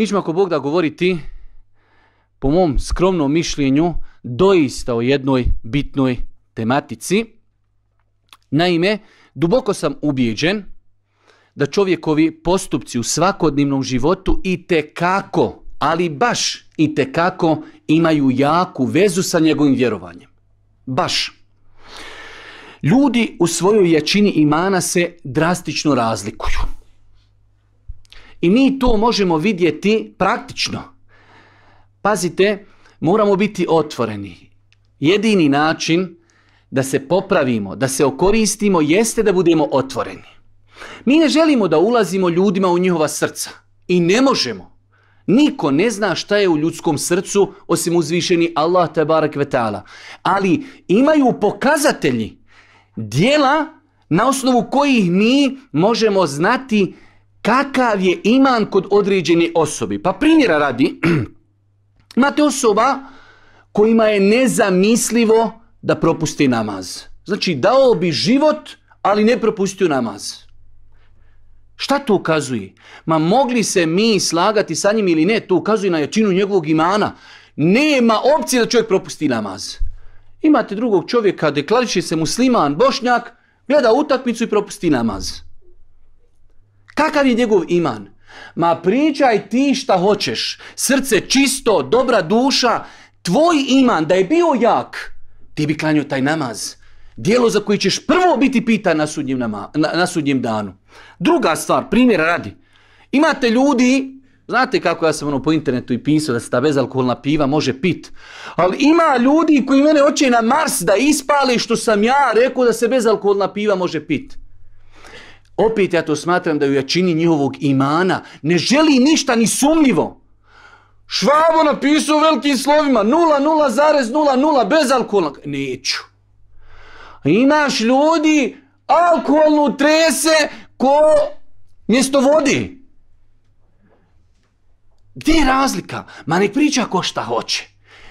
Mi ćemo ako Bog da govoriti, po mom skromnom mišljenju, doista o jednoj bitnoj tematici. Naime, duboko sam ubijeđen da čovjekovi postupci u svakodnevnom životu i kako, ali baš i kako imaju jaku vezu sa njegovim vjerovanjem. Baš. Ljudi u svojoj jačini imana se drastično razlikuju. I mi to možemo vidjeti praktično. Pazite, moramo biti otvoreni. Jedini način da se popravimo, da se okoristimo, jeste da budemo otvoreni. Mi ne želimo da ulazimo ljudima u njihova srca. I ne možemo. Niko ne zna šta je u ljudskom srcu osim uzvišeni Allah tabarak vetala. Ali imaju pokazatelji dijela na osnovu kojih mi možemo znati kakav je iman kod određene osobi. Pa primjera radi, imate osoba kojima je nezamislivo da propusti namaz. Znači dao bi život, ali ne propustio namaz. Šta to ukazuje? Ma mogli se mi slagati sa njim ili ne, to ukazuje na jačinu njegovog imana. Nema opcije da čovjek propusti namaz. Imate drugog čovjeka, deklariše se musliman, bošnjak, gleda utakmicu i propusti namaz. Kakav je njegov iman? Ma pričaj ti šta hoćeš. Srce čisto, dobra duša. Tvoj iman da je bio jak, ti bi klanio taj namaz. Dijelo za koji ćeš prvo biti pitan na sudnjem, na, sudnjem danu. Druga stvar, primjer radi. Imate ljudi, znate kako ja sam ono po internetu i pisao da se ta bezalkoholna piva može pit. Ali ima ljudi koji mene hoće na Mars da ispali što sam ja rekao da se bezalkoholna piva može pit. Opet ja to smatram da u ja čini njihovog imana. Ne želi ništa ni sumnjivo. Švabo napisao velikim slovima nula bez alkohola. Neću. Imaš ljudi alkoholnu trese ko mjesto vodi. Gdje je razlika? Ma ne priča ko šta hoće.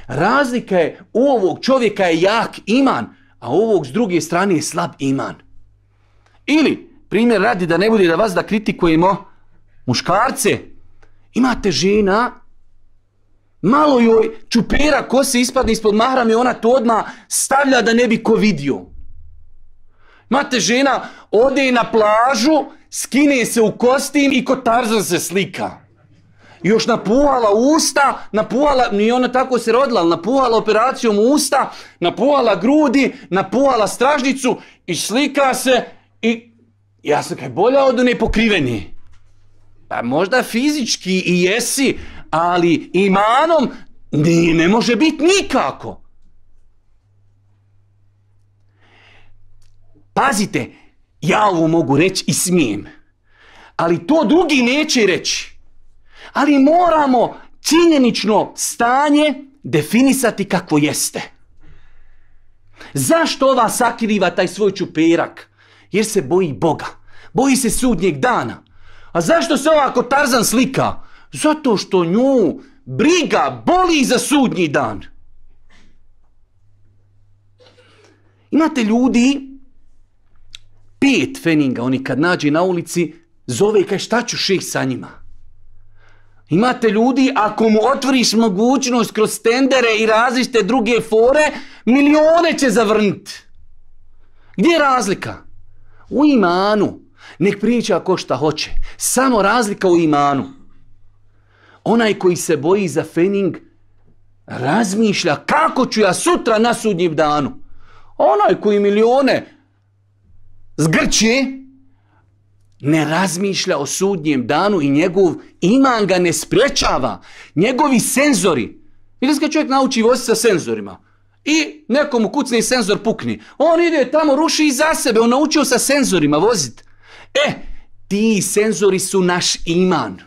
Razlika je u ovog čovjeka je jak iman, a ovog s druge strane je slab iman. Ili primjer radi da ne bude da vas da kritikujemo muškarce. Imate žena, malo joj čupira kose ispadne ispod mahrame, ona to odmah stavlja da ne bi ko vidio. Imate žena, ode na plažu, skine se u kostim i kod Tarzan se slika. Još napuhala usta, napuhala, ni ona tako se rodila, napuhala operacijom usta, napuhala grudi, napuhala stražnicu i slika se i ja sam kaj bolja od pokriveni Pa možda fizički i jesi, ali imanom nije, ne može biti nikako. Pazite, ja ovo mogu reći i smijem. Ali to drugi neće reći. Ali moramo činjenično stanje definisati kako jeste. Zašto ova sakriva taj svoj čuperak? Jer se boji Boga. Boji se sudnjeg dana. A zašto se ovako Tarzan slika? Zato što nju briga, boli za sudnji dan. Imate ljudi, pet feninga, oni kad nađe na ulici, zove i kaj šta ću ših sa njima. Imate ljudi, ako mu otvoriš mogućnost kroz tendere i različite druge fore, milione će zavrnuti. Gdje je razlika? u imanu. Nek priča ko šta hoće. Samo razlika u imanu. Onaj koji se boji za fening razmišlja kako ću ja sutra na sudnjim danu. Onaj koji milione zgrči ne razmišlja o sudnjem danu i njegov iman ga ne sprečava. Njegovi senzori. Vidite kad čovjek nauči voziti sa senzorima i nekomu kucni senzor pukni. On ide tamo, ruši iza sebe, on naučio sa senzorima vozit. E, ti senzori su naš iman.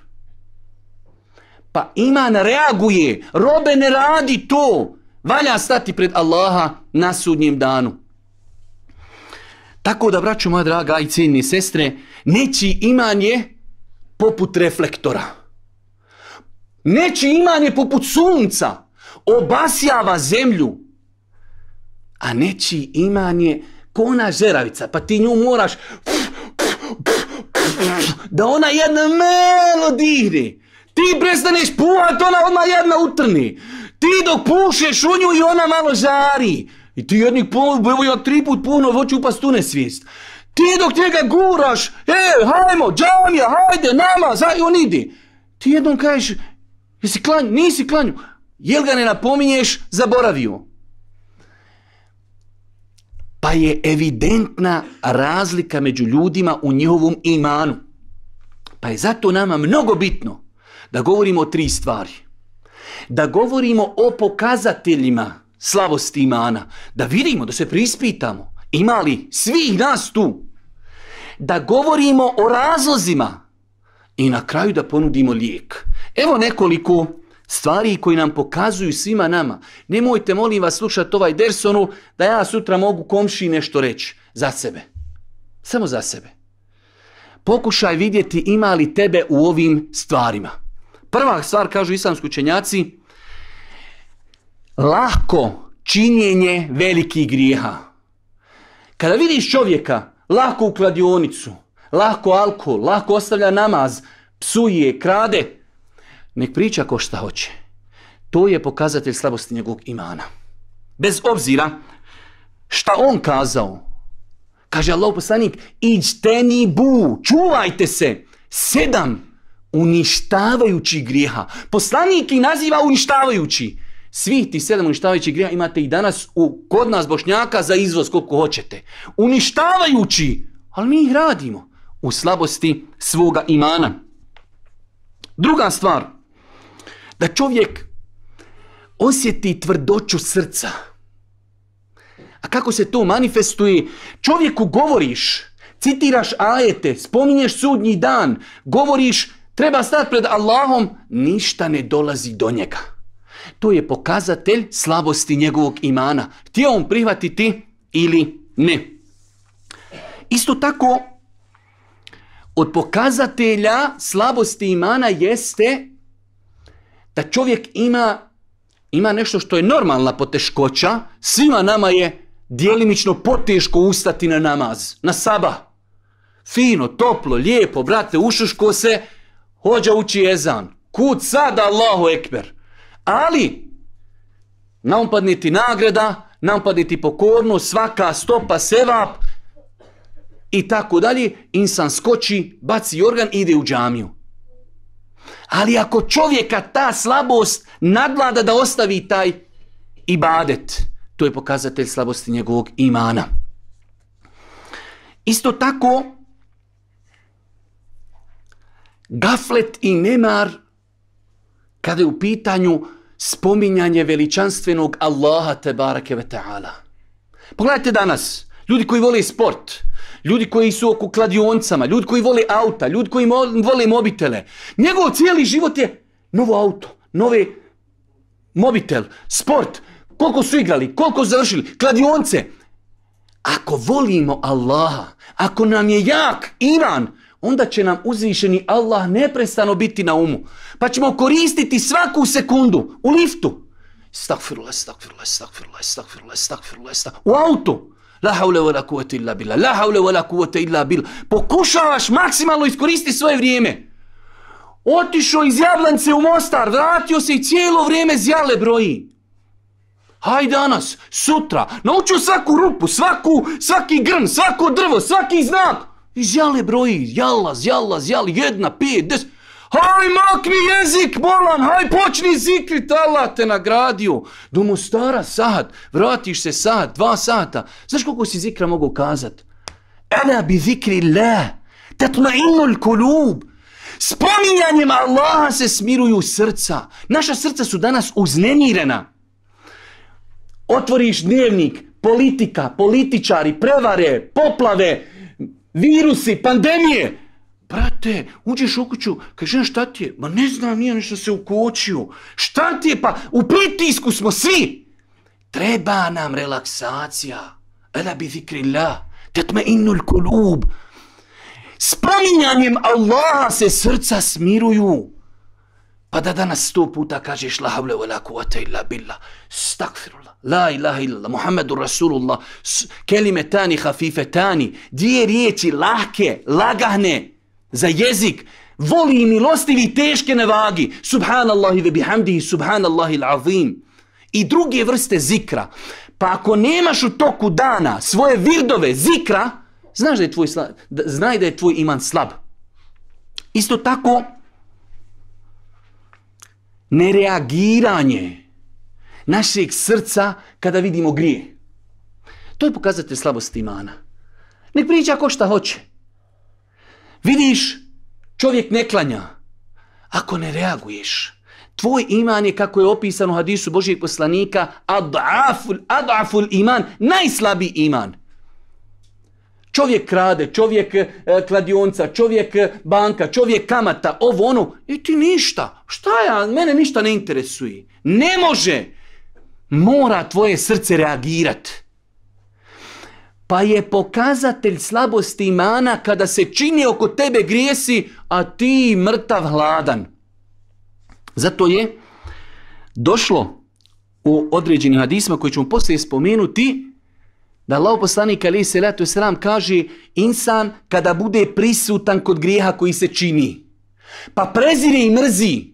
Pa iman reaguje, robe ne radi to. Valja stati pred Allaha na sudnjem danu. Tako da, braću moja draga i ciljni sestre, neći iman je poput reflektora. Neći iman je poput sunca. Obasjava zemlju, a nečiji iman je kona žeravica, pa ti nju moraš da ona jedna malo dihne. Ti prestaneš puhat, ona odmah jedna utrni. Ti dok pušeš u nju i ona malo žari. I ti jednih pol, evo ja tri put puno, hoću upast u nesvijest. Ti dok njega guraš, e, hajmo, džamija, hajde, nama, zaj, on idi. Ti jednom kažeš, jesi klanju, nisi klanju. Jel ga ne napominješ, zaboravio. Pa je evidentna razlika među ljudima u njihovom imanu. Pa je zato nama mnogo bitno da govorimo o tri stvari. Da govorimo o pokazateljima slavosti imana. Da vidimo, da se prispitamo. Ima li svih nas tu? Da govorimo o razlozima. I na kraju da ponudimo lijek. Evo nekoliko stvari koji nam pokazuju svima nama. Nemojte, molim vas, slušati ovaj Dersonu da ja sutra mogu komši nešto reći za sebe. Samo za sebe. Pokušaj vidjeti ima li tebe u ovim stvarima. Prva stvar, kažu islamski učenjaci, lako činjenje velikih grijeha. Kada vidiš čovjeka lako u kladionicu, lako alkohol, lako ostavlja namaz, psuje, krade, Nek priča ko šta hoće. To je pokazatelj slabosti njegovog imana. Bez obzira šta on kazao. Kaže Allah poslanik, iđteni bu, čuvajte se. Sedam uništavajući grijeha. Poslanik ih naziva uništavajući. Svi ti sedam uništavajući grijeha imate i danas u, kod nas bošnjaka za izvoz koliko hoćete. Uništavajući, ali mi ih radimo u slabosti svoga imana. Druga stvar, da čovjek osjeti tvrdoću srca. A kako se to manifestuje? Čovjeku govoriš, citiraš ajete, spominješ sudnji dan, govoriš treba stati pred Allahom, ništa ne dolazi do njega. To je pokazatelj slabosti njegovog imana. Htio on prihvatiti ili ne. Isto tako, od pokazatelja slabosti imana jeste da čovjek ima, ima nešto što je normalna poteškoća, svima nama je dijelimično poteško ustati na namaz, na saba. Fino, toplo, lijepo, brate, ušuško se, hođa uči jezan. Kud sada Allahu ekber. Ali, nam ti nagrada, nam padniti svaka stopa, sevap, i tako dalje, insan skoči, baci organ ide u džamiju. Ali ako čovjeka ta slabost nadlada da ostavi taj ibadet, to je pokazatelj slabosti njegovog imana. Isto tako, gaflet i nemar kada je u pitanju spominjanje veličanstvenog Allaha te barake ve ta'ala. Pogledajte danas, ljudi koji vole sport, ljudi koji su oko kladioncama, ljudi koji vole auta, ljudi koji vole mobitele. Njegov cijeli život je novo auto, novi mobitel, sport, koliko su igrali, koliko završili, kladionce. Ako volimo Allaha, ako nam je jak iman, onda će nam uzvišeni Allah neprestano biti na umu. Pa ćemo koristiti svaku sekundu u liftu. Stakfirullah, stakfirullah, stakfirullah, stakfirullah, stakfirullah, stakfirullah, u autu. La haule wala kuvete illa bila. La haule wala kuvete illa bila. Pokušavaš maksimalno iskoristi svoje vrijeme. Otišao iz Jablance u Mostar, vratio se i cijelo vrijeme zjale broji. Haj danas, sutra, naučio svaku rupu, svaku, svaki grn, svako drvo, svaki znak. I zjale broji, zjala, zjala, zjala, jedna, pet, deset. Haj, makni jezik, bolan, haj, počni zikrit, Allah te nagradio. Do Mostara sad, vratiš se sad, dva sata. Znaš koliko si zikra mogu kazat? Ela bi zikri tu na inul kulub. Spominjanjem Allaha se smiruju srca. Naša srca su danas uznemirena. Otvoriš dnevnik, politika, političari, prevare, poplave, virusi, pandemije brate, uđeš u kuću, kaže, šta ti je? Ma ne znam, nije nešto se ukočio. Šta ti je? Pa u pritisku smo svi. Treba nam relaksacija. Ela bi Te Tetme innul kulub. Spominjanjem Allaha se srca smiruju. Pa da danas sto puta kažeš la havle wa la kuvata illa billa. Stakfirullah. La ilaha illallah. Muhammedu Rasulullah. Kelime tani hafife tani. Dvije riječi lahke, lagahne za jezik, voli i milostivi teške na vagi, subhanallahi ve bihamdihi, subhanallahi l'azim. I druge vrste zikra. Pa ako nemaš u toku dana svoje virdove zikra, znaš da je tvoj slab, da, znaj da je tvoj iman slab. Isto tako, nereagiranje našeg srca kada vidimo grije. To je pokazatelj slabosti imana. Nek priča ko šta hoće. Vidiš, čovjek ne klanja. Ako ne reaguješ, tvoj iman je kako je opisano u hadisu Božijeg poslanika adaful, adaful iman, najslabiji iman. Čovjek krade, čovjek eh, kladionca, čovjek eh, banka, čovjek kamata, ovo ono. I ti ništa. Šta ja? Mene ništa ne interesuje. Ne može. Mora tvoje srce reagirati. Pa je pokazatelj slabosti imana kada se čini oko tebe grijesi, a ti mrtav hladan. Zato je došlo u određenim hadisma koji ćemo poslije spomenuti, da Allah poslanik ali se letu sram kaže insan kada bude prisutan kod grijeha koji se čini. Pa prezire i mrzi.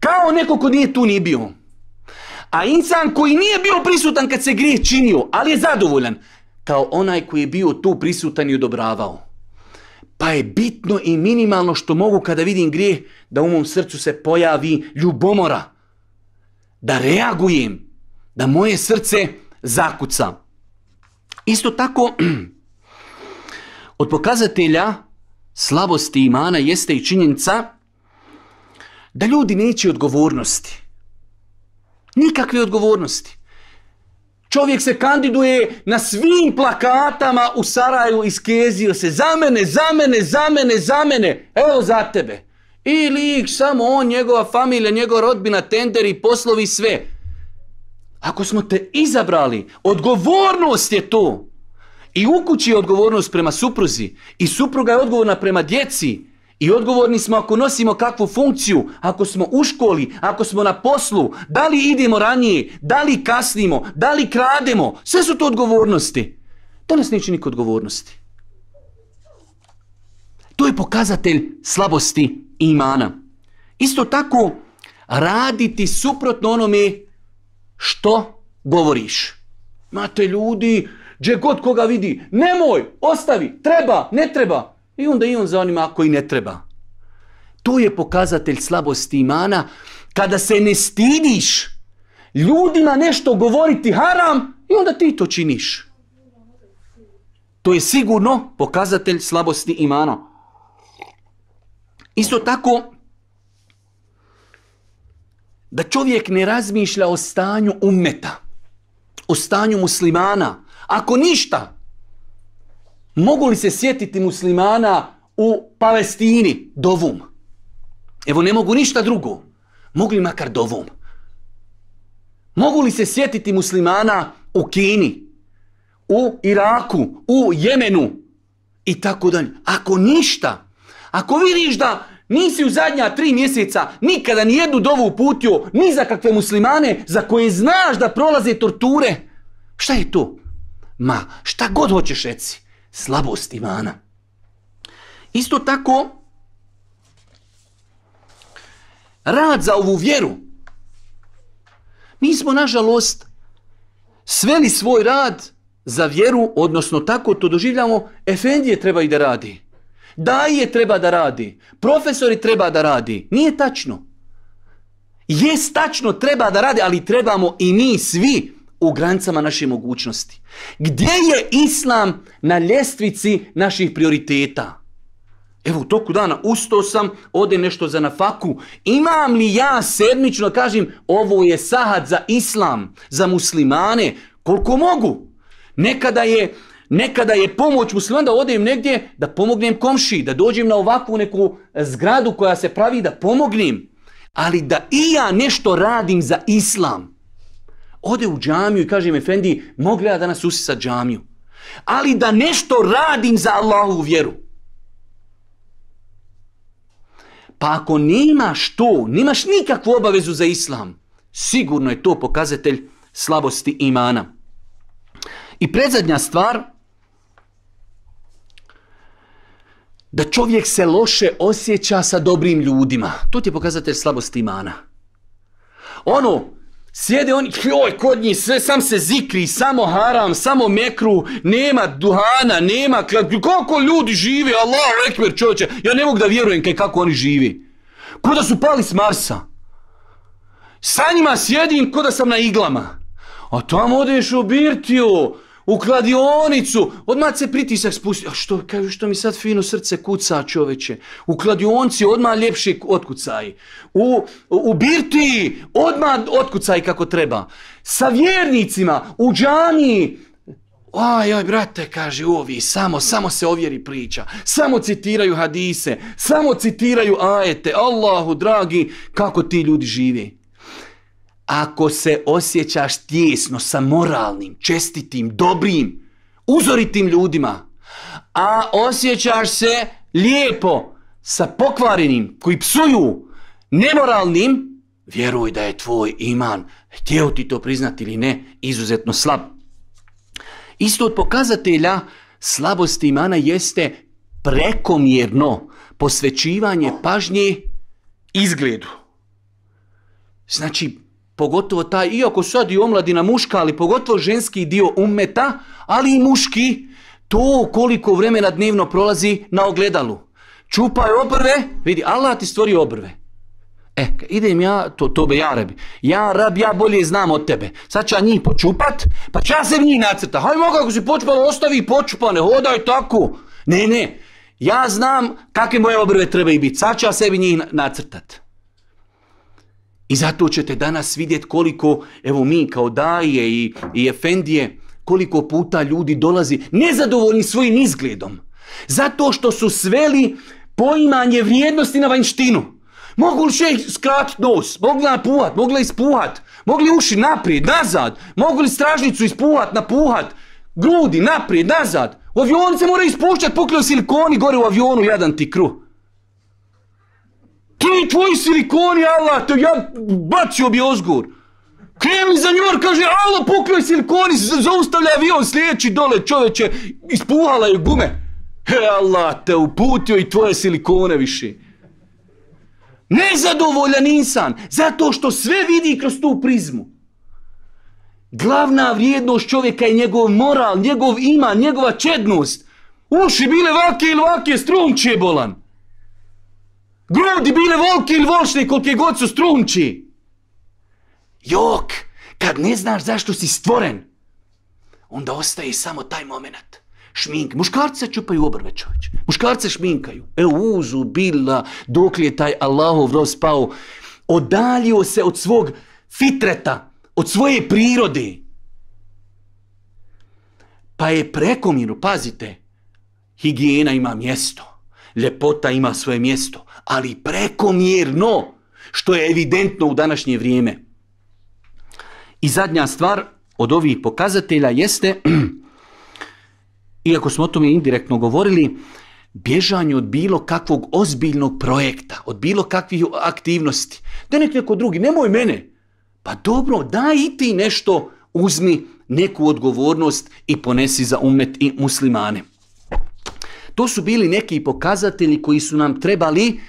Kao neko ko nije tu nije bio. A insan koji nije bio prisutan kad se grijeh činio, ali je zadovoljan, kao onaj koji je bio tu prisutan i odobravao. Pa je bitno i minimalno što mogu kada vidim grijeh da u mom srcu se pojavi ljubomora. Da reagujem, da moje srce zakuca. Isto tako, od pokazatelja slabosti imana jeste i činjenica da ljudi neće odgovornosti. Nikakve odgovornosti. Čovjek se kandiduje na svim plakatama u Saraju, iskezio se za mene, za mene, za mene, za mene, evo za tebe. I lik, samo on, njegova familija, njegova rodbina, tenderi, poslovi, sve. Ako smo te izabrali, odgovornost je to. I u kući je odgovornost prema supruzi. I supruga je odgovorna prema djeci. I odgovorni smo ako nosimo kakvu funkciju, ako smo u školi, ako smo na poslu, da li idemo ranije, da li kasnimo, da li krademo, sve su to odgovornosti. Danas neće niko odgovornosti. To je pokazatelj slabosti imana. Isto tako, raditi suprotno onome što govoriš. Mate ljudi, gdje god koga vidi, nemoj, ostavi, treba, ne treba. I onda i on za onima koji ne treba. To je pokazatelj slabosti imana. Kada se ne stidiš ljudima nešto govoriti haram i onda ti to činiš. To je sigurno pokazatelj slabosti imana. Isto tako, da čovjek ne razmišlja o stanju umeta. o stanju muslimana. Ako ništa, Mogu li se sjetiti muslimana u Palestini Dovum. Evo ne mogu ništa drugo. Mogli makar dovum? Mogu li se sjetiti muslimana u Kini, u Iraku, u Jemenu i tako dalje. Ako ništa, ako vidiš da nisi u zadnja tri mjeseca nikada ni jednu dovu uputio ni za kakve muslimane za koje znaš da prolaze torture, šta je to? Ma, šta god hoćeš reci slabost imana. Isto tako, rad za ovu vjeru. Mi smo, nažalost, sveli svoj rad za vjeru, odnosno tako to doživljamo, efendije treba i da radi. je treba da radi. Profesori treba da radi. Nije tačno. Jest tačno treba da radi, ali trebamo i mi svi u granicama naše mogućnosti. Gdje je islam na ljestvici naših prioriteta? Evo u toku dana ustao sam, ode nešto za nafaku. Imam li ja sedmično kažem ovo je sahad za islam, za muslimane, koliko mogu? Nekada je, nekada je pomoć muslimana da odem negdje da pomognem komši, da dođem na ovakvu neku zgradu koja se pravi da pomognem. Ali da i ja nešto radim za islam. Ode u džamiju i kaže im, Efendi, mogu ja danas usisat džamiju. Ali da nešto radim za Allahu vjeru. Pa ako nemaš to, nemaš nikakvu obavezu za islam, sigurno je to pokazatelj slabosti imana. I predzadnja stvar, da čovjek se loše osjeća sa dobrim ljudima. To ti je pokazatelj slabosti imana. Ono, Sjede oni, joj, kod njih sve, sam se zikri, samo haram, samo mekru, nema duhana, nema, kako ljudi žive, Allah, rekmer, čovječe, ja ne mogu da vjerujem kaj kako oni živi. Ko da su pali s Marsa. Sa njima sjedim ko da sam na iglama. A tamo odeš u Birtiju, u kladionicu, odmah se pritisak spusti. A što, kažu, što mi sad fino srce kuca čoveče. U kladionci odmah ljepši otkucaj. U, u birti odmah otkucaj kako treba. Sa vjernicima, u džaniji, Aj, aj, brate, kaže ovi, samo, samo se ovjeri priča. Samo citiraju hadise, samo citiraju ajete. Allahu, dragi, kako ti ljudi živi. Ako se osjećaš tjesno sa moralnim, čestitim, dobrim, uzoritim ljudima, a osjećaš se lijepo sa pokvarenim koji psuju, nemoralnim, vjeruj da je tvoj iman, htio ti to priznati ili ne, izuzetno slab. Isto od pokazatelja slabosti imana jeste prekomjerno posvećivanje pažnje izgledu. Znači, pogotovo taj, iako sad i omladina muška, ali pogotovo ženski dio umeta, ali i muški, to koliko vremena dnevno prolazi na ogledalu. Čupaj obrve, vidi, Allah ti stvori obrve. E, idem ja, to, tobe ja rabi. Ja rab, ja bolje znam od tebe. Sad ću ja njih počupat, pa ću ja se njih nacrta. Hajmo kako ako si počupala, ostavi počupane, počupane, hodaj tako. Ne, ne, ja znam kakve moje obrve trebaju biti. Sad ću ja sebi njih nacrtat. I zato ćete danas vidjeti koliko, evo mi kao daje i, i efendije, koliko puta ljudi dolazi nezadovoljni svojim izgledom. Zato što su sveli poimanje vrijednosti na vanjštinu. Mogu li še skrat nos, mogla napuhat, mogla ispuhat, mogli uši naprijed, nazad, mogu li stražnicu ispuhat, napuhat, grudi naprijed, nazad. U avionu se mora ispušćati, pokleo silikoni gore u avionu, jedan ti kruh. Ti tvoji silikoni, Allah, to ja bacio bi ozgur. mi za njor, kaže, Allah, pukio silikoni, silikoni, zaustavlja avion, sljedeći dole, čoveče, ispuhala je gume. He, Allah, te uputio i tvoje silikone više. Nezadovoljan insan, zato što sve vidi kroz tu prizmu. Glavna vrijednost čovjeka je njegov moral, njegov iman, njegova čednost. Uši bile vake ili vake, je bolan. Grudi bile volke ili volšne kolike god su strunči. Jok, kad ne znaš zašto si stvoren, onda ostaje samo taj moment. Šminke. Muškarce čupaju obrve čovječ. Muškarce šminkaju. E uzu, bila, dok li je taj Allahov roz pao. Odalio se od svog fitreta, od svoje prirode. Pa je prekomjerno, pazite, higijena ima mjesto. Ljepota ima svoje mjesto ali prekomjerno, što je evidentno u današnje vrijeme. I zadnja stvar od ovih pokazatelja jeste, iako smo o tome indirektno govorili, bježanje od bilo kakvog ozbiljnog projekta, od bilo kakvih aktivnosti. Da nek neko drugi, nemoj mene. Pa dobro, daj i ti nešto, uzmi neku odgovornost i ponesi za umet i muslimane. To su bili neki pokazatelji koji su nam trebali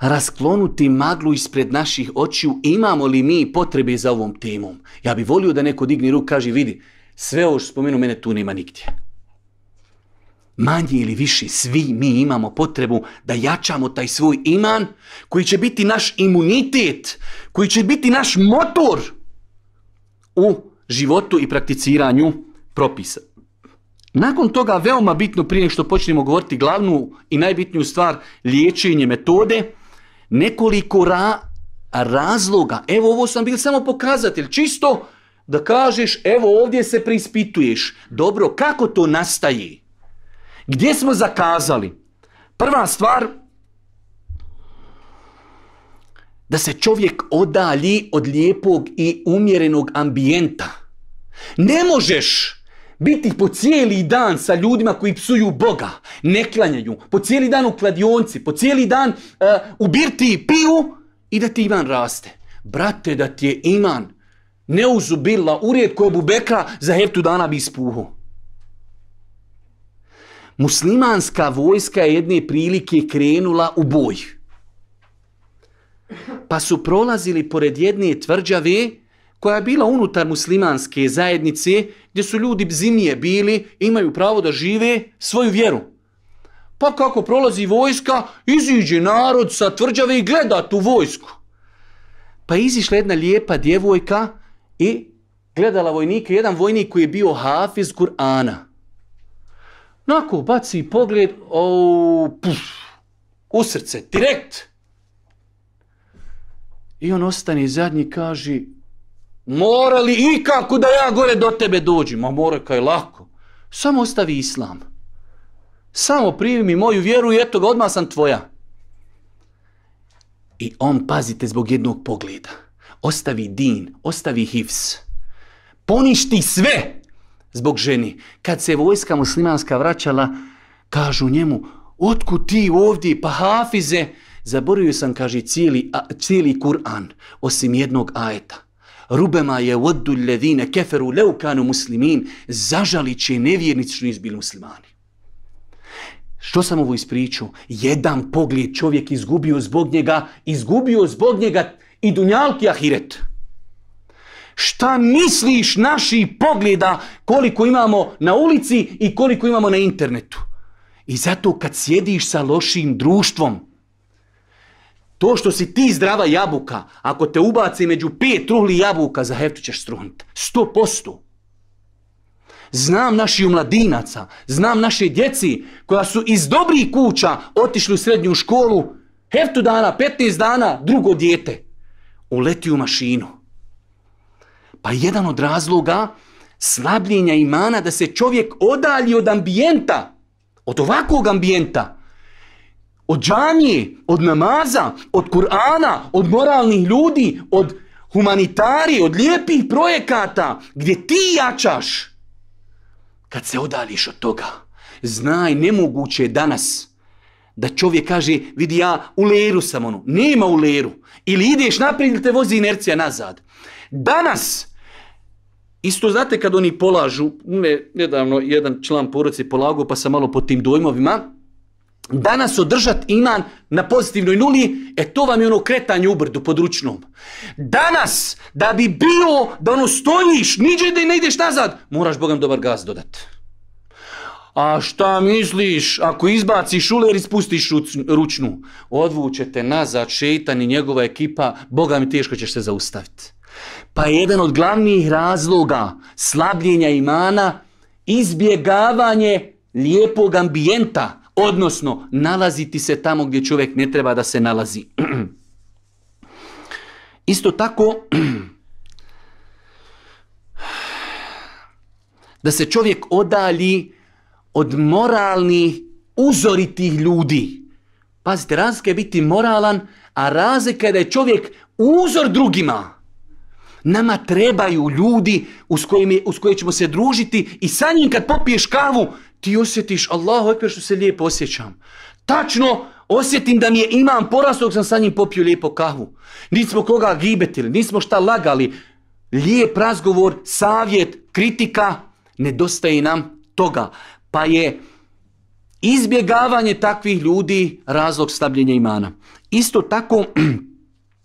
rasklonuti maglu ispred naših očiju. Imamo li mi potrebe za ovom temom? Ja bih volio da neko digni ruk, kaže, vidi, sve ovo što spomenu mene tu nema nigdje. Manje ili više, svi mi imamo potrebu da jačamo taj svoj iman, koji će biti naš imunitet, koji će biti naš motor u životu i prakticiranju propisa. Nakon toga veoma bitno prije što počnemo govoriti glavnu i najbitniju stvar liječenje metode, nekoliko ra razloga. Evo ovo sam bil samo pokazatelj, čisto da kažeš evo ovdje se preispituješ. Dobro, kako to nastaje? Gdje smo zakazali? Prva stvar, da se čovjek odalji od lijepog i umjerenog ambijenta. Ne možeš biti po cijeli dan sa ljudima koji psuju Boga, ne klanjaju, po cijeli dan u kladionci, po cijeli dan uh, u birti piju i da ti iman raste. Brate, da ti je iman neuzubila u urijed koje bubekra za heptu dana bi ispuhu. Muslimanska vojska je jedne prilike krenula u boj. Pa su prolazili pored jedne tvrđave koja je bila unutar muslimanske zajednice, gdje su ljudi bzinije bili, imaju pravo da žive svoju vjeru. Pa kako prolazi vojska, iziđe narod sa tvrđave i gleda tu vojsku. Pa izišla jedna lijepa djevojka i gledala vojnika, jedan vojnik koji je bio hafiz Kur'ana. Nako baci pogled, o, puf, u srce, direkt. I on ostane zadnji kaže, morali li ikako da ja gore do tebe dođem? a mora kaj lako. Samo ostavi islam. Samo primi moju vjeru i eto ga, odmah sam tvoja. I on, pazite, zbog jednog pogleda. Ostavi din, ostavi hivs. Poništi sve zbog ženi. Kad se vojska muslimanska vraćala, kažu njemu, otku ti ovdje, pa hafize? Zaboravio sam, kaže, cijeli, Kur'an, osim jednog ajeta. Rubema je oddu ledine keferu leukanu muslimin. Zažalit će nevjernici što muslimani. Što sam ovo ispričao? Jedan pogled čovjek izgubio zbog njega, izgubio zbog njega i dunjalki ahiret. Šta misliš naši pogleda koliko imamo na ulici i koliko imamo na internetu? I zato kad sjediš sa lošim društvom, to što si ti zdrava jabuka, ako te ubaci među pet truhli jabuka, za heftu ćeš struniti. Sto posto. Znam naši mladinaca, znam naše djeci koja su iz dobrih kuća otišli u srednju školu, heftu dana, 15 dana, drugo dijete. Uleti u mašinu. Pa jedan od razloga slabljenja imana da se čovjek odalji od ambijenta, od ovakvog ambijenta, od džanije, od namaza, od Kur'ana, od moralnih ljudi, od humanitari od lijepih projekata, gdje ti jačaš. Kad se odališ od toga, znaj, nemoguće je danas da čovjek kaže, vidi ja, u leru sam ono. Nema u leru. Ili ideš naprijed ili te vozi inercija nazad. Danas, isto znate kad oni polažu, ne, nedavno jedan član poroci polago pa sam malo pod tim dojmovima, danas održati iman na pozitivnoj nuli, e to vam je ono kretanje u brdu pod ručnom. Danas, da bi bilo, da ono stojiš, niđe da ne ideš nazad, moraš Bogam dobar gaz dodat. A šta misliš, ako izbaciš uler i spustiš ručnu? te nazad šetan i njegova ekipa, Boga mi teško ćeš se zaustaviti. Pa jedan od glavnih razloga slabljenja imana, izbjegavanje lijepog ambijenta, odnosno nalaziti se tamo gdje čovjek ne treba da se nalazi. Isto tako, da se čovjek odali od moralnih uzori tih ljudi. Pazite, razlika je biti moralan, a razlika je da je čovjek uzor drugima. Nama trebaju ljudi uz koje ćemo se družiti i sa njim kad popiješ kavu ti osjetiš, Allah, ekber što se lijepo osjećam. Tačno osjetim da mi je imam porast dok sam sa njim popio lijepo kahvu. Nismo koga gibetili, nismo šta lagali. Lijep razgovor, savjet, kritika, nedostaje nam toga. Pa je izbjegavanje takvih ljudi razlog slabljenja imana. Isto tako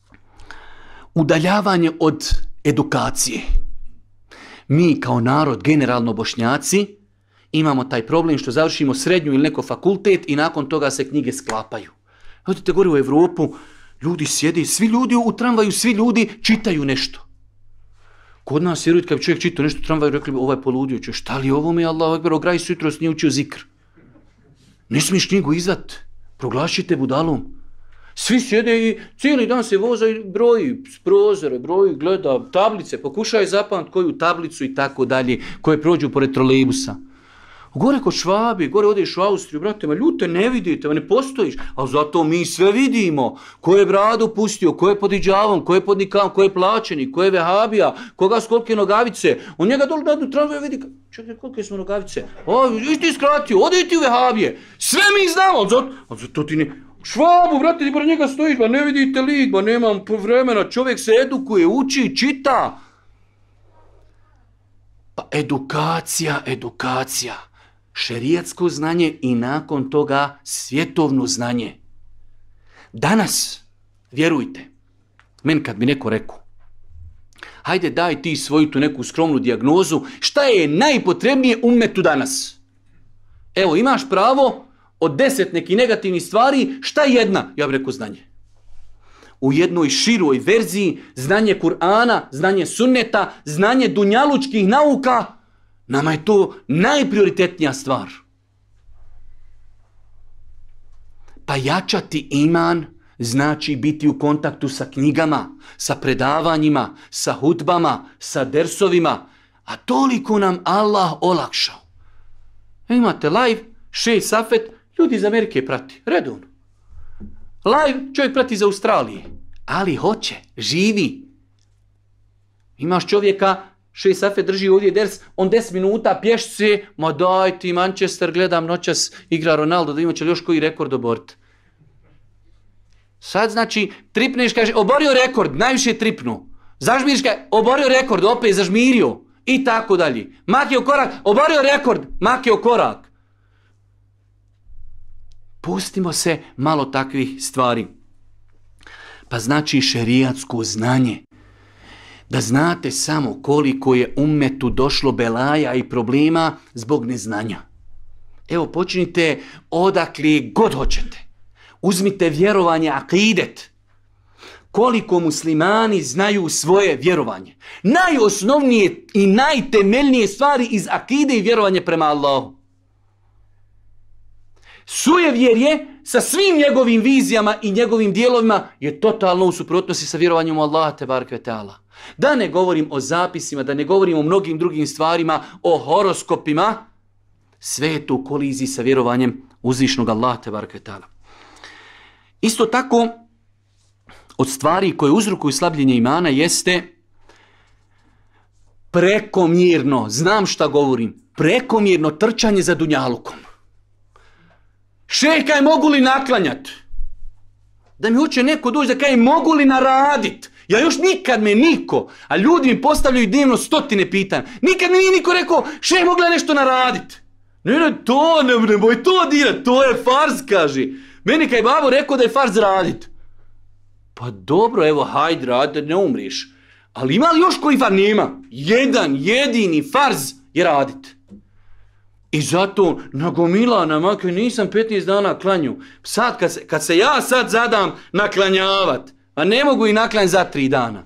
udaljavanje od edukacije. Mi kao narod, generalno bošnjaci, imamo taj problem što završimo srednju ili neko fakultet i nakon toga se knjige sklapaju. Odite gore u Europu, ljudi sjede, svi ljudi u tramvaju, svi ljudi čitaju nešto. Kod nas, vjerujte, kad bi čovjek čitao nešto u tramvaju, rekli bi, ovaj poludio će, šta li ovo mi je Allah, ovo graj sutro nije učio zikr. Ne smiješ knjigu izvat, proglašite budalom. Svi sjede i cijeli dan se voza i broji prozore, broji, gleda tablice, pokušaj zapamati koju tablicu i tako dalje, koje prođu pored trolejbusa. Gore kod Švabi, gore odeš u Austriju, brate, ma ljute ne vidite, ma ne postojiš, A zato mi sve vidimo. Ko je bradu pustio, ko je pod iđavom, ko je pod nikam, ko je plaćeni, ko je vehabija, koga kolike nogavice. On njega dole na jednu tramvaju vidi, čekaj, kolike smo nogavice. O, ti skratio, odi ti u vehabije. Sve mi znamo, ali zato, zato ti ne... Švabu, brate, ti pored njega stojiš, ba ne vidite lik, ba nemam vremena, čovjek se edukuje, uči, čita. Pa edukacija, edukacija šerijatsko znanje i nakon toga svjetovno znanje. Danas, vjerujte, men kad bi neko rekao, hajde daj ti svoju tu neku skromnu dijagnozu, šta je najpotrebnije umetu danas? Evo, imaš pravo od deset nekih negativnih stvari, šta je jedna? Ja bih rekao znanje. U jednoj široj verziji znanje Kur'ana, znanje sunneta, znanje dunjalučkih nauka, Nama je to najprioritetnija stvar. Pa jačati iman znači biti u kontaktu sa knjigama, sa predavanjima, sa hutbama, sa dersovima. A toliko nam Allah olakšao. E, imate live, šest safet, ljudi iz Amerike prati, Redun. Live čovjek prati iz Australije, ali hoće, živi. Imaš čovjeka Še Safe drži ovdje ders, on 10 minuta pješce ma daj ti Manchester, gledam noćas, igra Ronaldo, da će li još koji rekord oboriti. Sad znači, tripneš, kaže, oborio rekord, najviše tripnu. Zažmiriš kaže, oborio rekord, opet zažmirio. I tako dalje. Makio korak, oborio rekord, makio korak. Pustimo se malo takvih stvari. Pa znači šerijatsko znanje da znate samo koliko je umetu došlo belaja i problema zbog neznanja. Evo počnite odakle god hoćete. Uzmite vjerovanje akidet. Koliko muslimani znaju svoje vjerovanje. Najosnovnije i najtemeljnije stvari iz akide i vjerovanje prema Allahu. Sujevjerje sa svim njegovim vizijama i njegovim dijelovima je totalno u suprotnosti sa vjerovanjem u Allaha te Da ne govorim o zapisima, da ne govorim o mnogim drugim stvarima, o horoskopima, sve je to u koliziji sa vjerovanjem uzvišnog Allaha te Isto tako, od stvari koje uzrokuju slabljenje imana jeste prekomjerno, znam šta govorim, prekomjerno trčanje za dunjalukom je mogu li naklanjat? Da mi hoće neko doći da kaj mogu li naradit? Ja još nikad me niko, a ljudi mi postavljaju dnevno stotine pitanja. Nikad mi nije niko rekao, šej mogla nešto naradit. Ne, ne, to ne, boj to dirat, to je farz, kaži. Meni kaj babo rekao da je farz radit. Pa dobro, evo, hajde radit, ne umriš. Ali ima li još koji far nema? Jedan, jedini farz je radit. I zato nagomila na makve, nisam 15 dana klanju. Sad kad se, kad se ja sad zadam naklanjavat, a ne mogu i naklanj za tri dana.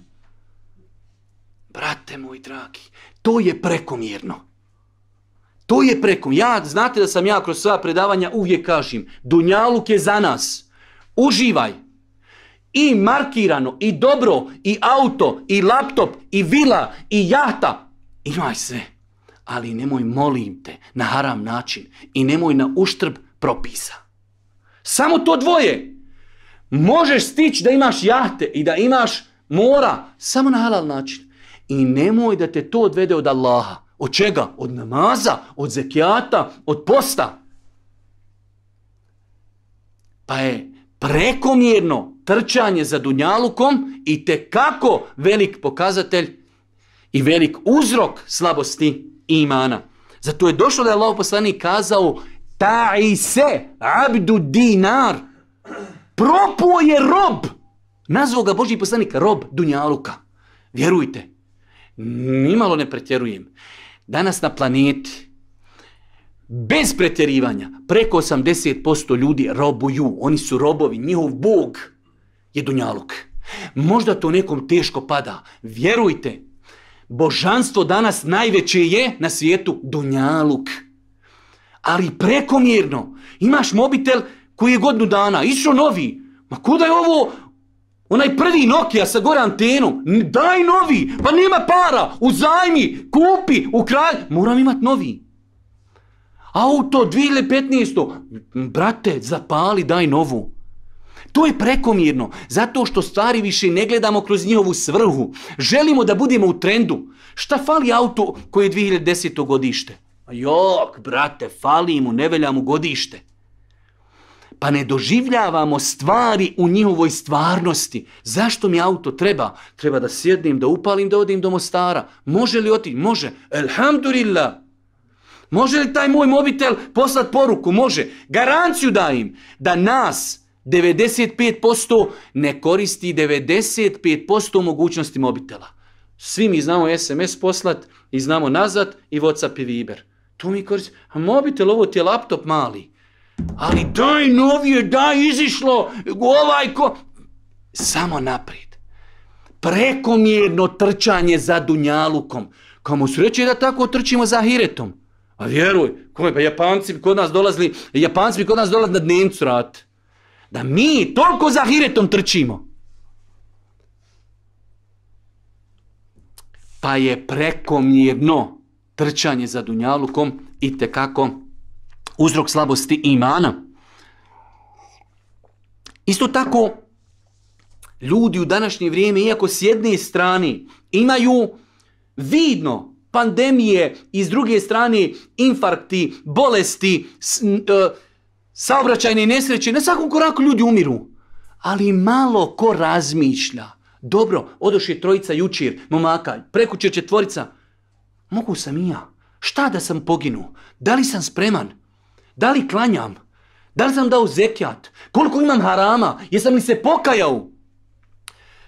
Brate moj dragi, to je prekomjerno. To je prekomjerno. Ja, znate da sam ja kroz sva predavanja uvijek kažem, Dunjaluk je za nas. Uživaj. I markirano, i dobro, i auto, i laptop, i vila, i jahta. Imaj sve ali nemoj molim te na haram način i nemoj na uštrb propisa. Samo to dvoje. Možeš stići da imaš jahte i da imaš mora, samo na halal način. I nemoj da te to odvede od Allaha. Od čega? Od namaza, od zekijata, od posta. Pa je prekomjerno trčanje za dunjalukom i te kako velik pokazatelj i velik uzrok slabosti imana. Zato je došlo da je Allah poslanik kazao Ta'i se abdu dinar. Propuo je rob. Nazvao ga Boži poslanik rob Dunjaluka. Vjerujte, nimalo ne pretjerujem. Danas na planeti, bez pretjerivanja, preko 80% ljudi robuju. Oni su robovi, njihov bog je Dunjaluk. Možda to nekom teško pada. Vjerujte, božanstvo danas najveće je na svijetu dunjaluk. Ali prekomjerno. Imaš mobitel koji je godinu dana, išao novi. Ma kuda je ovo Onaj prvi Nokia sa gore antenom. Daj novi, pa nema para, uzajmi, kupi, u ukraj. Moram imat novi. Auto 2015. Brate, zapali, daj novu. To je prekomirno. zato što stvari više ne gledamo kroz njihovu svrhu. Želimo da budemo u trendu. Šta fali auto koje je 2010. godište? Jok, brate, fali mu, ne velja mu godište. Pa ne doživljavamo stvari u njihovoj stvarnosti. Zašto mi auto treba? Treba da sjednim, da upalim, da odim do Mostara. Može li otići? Može. Elhamdulillah. Može li taj moj mobitel poslat poruku? Može. Garanciju im. da nas 95% ne koristi 95% mogućnosti mobitela. Svi mi znamo SMS poslat i znamo nazad i Whatsapp i Viber. To mi koristi. A mobitel, ovo ti je laptop mali. Ali daj novije, daj izišlo, ovaj ko... Samo naprijed. Prekomjerno trčanje za dunjalukom. Kamo sreće da tako trčimo za hiretom. A vjeruj, kome, pa Japanci bi kod nas dolazili, Japanci kod nas dolazili na dnevnicu rati. Da mi toliko za hiretom trčimo. Pa je prekomjerno trčanje za dunjalukom i tekako uzrok slabosti imana. Isto tako, ljudi u današnje vrijeme, iako s jedne strane imaju vidno pandemije i s druge strane infarkti, bolesti, e, saobraćajne nesreće, na svakom koraku ljudi umiru. Ali malo ko razmišlja. Dobro, odoš je trojica jučer, momaka, prekućer četvorica. Mogu sam i ja. Šta da sam poginuo? Da li sam spreman? Da li klanjam? Da li sam dao zekjat? Koliko imam harama? Jesam li se pokajao?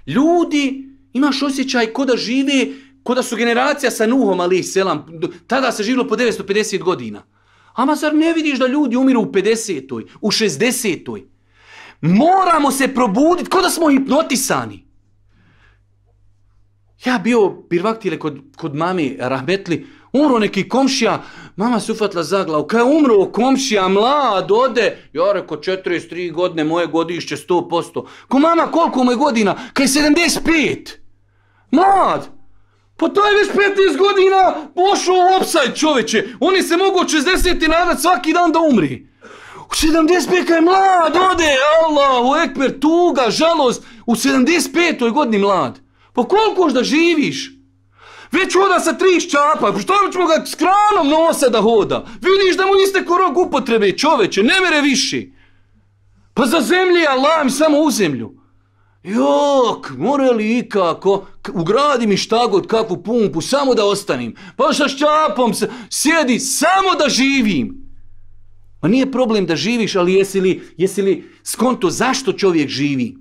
Ljudi, imaš osjećaj ko da žive, ko da su generacija sa Nuhom, ali i selam. Tada se živilo po 950 godina. Ama zar ne vidiš da ljudi umiru u 50. u 60. Moramo se probuditi, kao da smo hipnotisani. Ja bio pirvaktile kod, kod mami Rahmetli, umro neki komšija, mama se ufatla za glavu, je umro komšija, mlad, ode, ja reko 43 godine, moje godišće 100%. Ko mama, koliko mu je godina? K'a je 75? Mlad! Pa to je već 15 godina pošao u opsaj čoveče. Oni se mogu od 60 nadat svaki dan da umri. U 75 je mlad, ode, Allah, ekber, tuga, žalost. U 75. godini mlad. Pa koliko da živiš? Već hoda sa tri ščapa, pa što ćemo ga s kranom nosa da hoda? Vidiš da mu niste korog upotrebe, čoveče, ne mere više. Pa za zemlje Allah samo u zemlju. Jok, more li ikako, ugradi mi šta god, kakvu pumpu, samo da ostanim. Pa sa šćapom se, sjedi, samo da živim. Ma nije problem da živiš, ali jesi li, jesi li skonto zašto čovjek živi?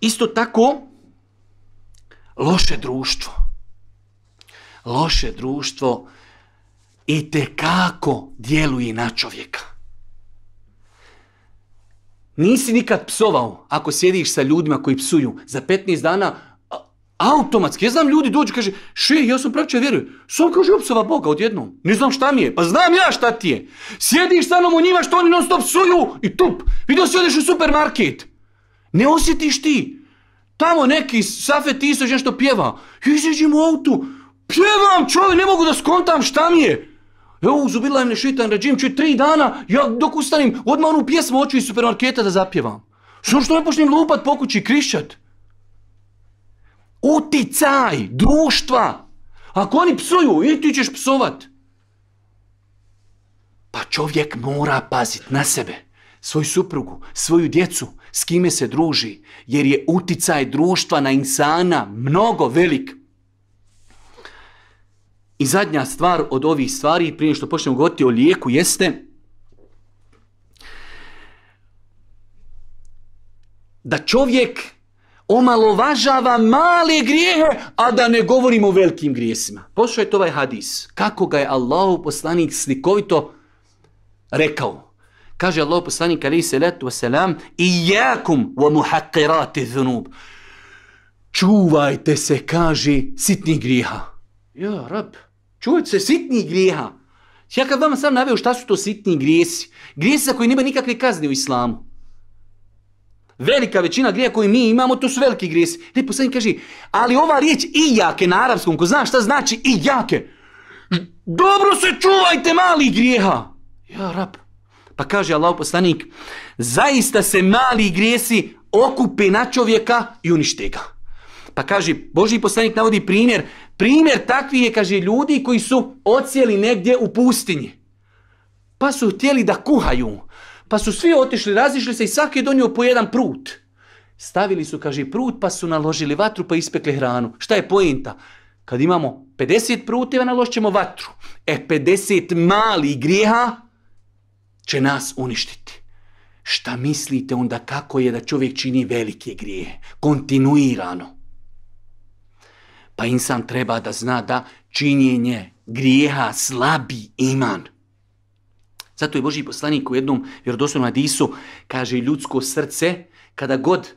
Isto tako, loše društvo. Loše društvo i kako djeluje na čovjeka. Nisi nikad psovao ako sjediš sa ljudima koji psuju. Za 15 dana automatski. Ja znam ljudi dođu i kaže, še, ja sam pravčan vjerujem. Sam kaže, opsova Boga odjednom. Ne znam šta mi je. Pa znam ja šta ti je. Sjediš sa mnom u njima što oni non stop psuju i tup. Vidio si odeš u supermarket. Ne osjetiš ti. Tamo neki Safet Isođen nešto pjeva. Izađem u autu. Pjevam čovjek, ne mogu da skontam šta mi je. Evo, zubila im nešitan ređim, će tri dana, ja dok ustanim, odmah onu pjesmu oću iz supermarketa da zapjevam. Što što ne počnem lupat po kući, krišat? Uticaj, društva. Ako oni psuju, i ti ćeš psovat. Pa čovjek mora pazit na sebe, svoju suprugu, svoju djecu, s kime se druži, jer je uticaj društva na insana mnogo velik. I zadnja stvar od ovih stvari, prije što počnemo govoriti o lijeku, jeste da čovjek omalovažava male grijehe, a da ne govorimo o velikim grijesima. Pošto je to ovaj hadis. Kako ga je Allah poslanik slikovito rekao. Kaže Allah poslanik se salatu wasalam i jakum wa muhaqirati zunub. Čuvajte se, kaže, sitnih grijeha. Ja, rab, Čuvajte se sitnih grijeha. Ja kad vam sam naveo šta su to sitni grijesi. Grijesi koji nema nikakve kazne u islamu. Velika većina grija koju mi imamo, to su veliki grijesi. Ne, sam kaže, ali ova riječ i jake na arapskom, ko zna šta znači i jake. Dobro se čuvajte malih grijeha. Ja, rab. Pa kaže Allah poslanik, zaista se mali grijesi okupe na čovjeka i unište ga. Pa kaže, Boži poslanik navodi primjer. Primjer takvi je, kaže, ljudi koji su ocijeli negdje u pustinji. Pa su htjeli da kuhaju. Pa su svi otišli, razišli se i svaki je donio po jedan prut. Stavili su, kaže, prut, pa su naložili vatru, pa ispekli hranu. Šta je pojenta? Kad imamo 50 pruteva, naložit ćemo vatru. E, 50 malih grijeha će nas uništiti. Šta mislite onda kako je da čovjek čini velike grije? Kontinuirano. Pa insan treba da zna da činjenje grijeha slabi iman. Zato je Boži poslanik u jednom vjerodostojnom hadisu kaže ljudsko srce kada god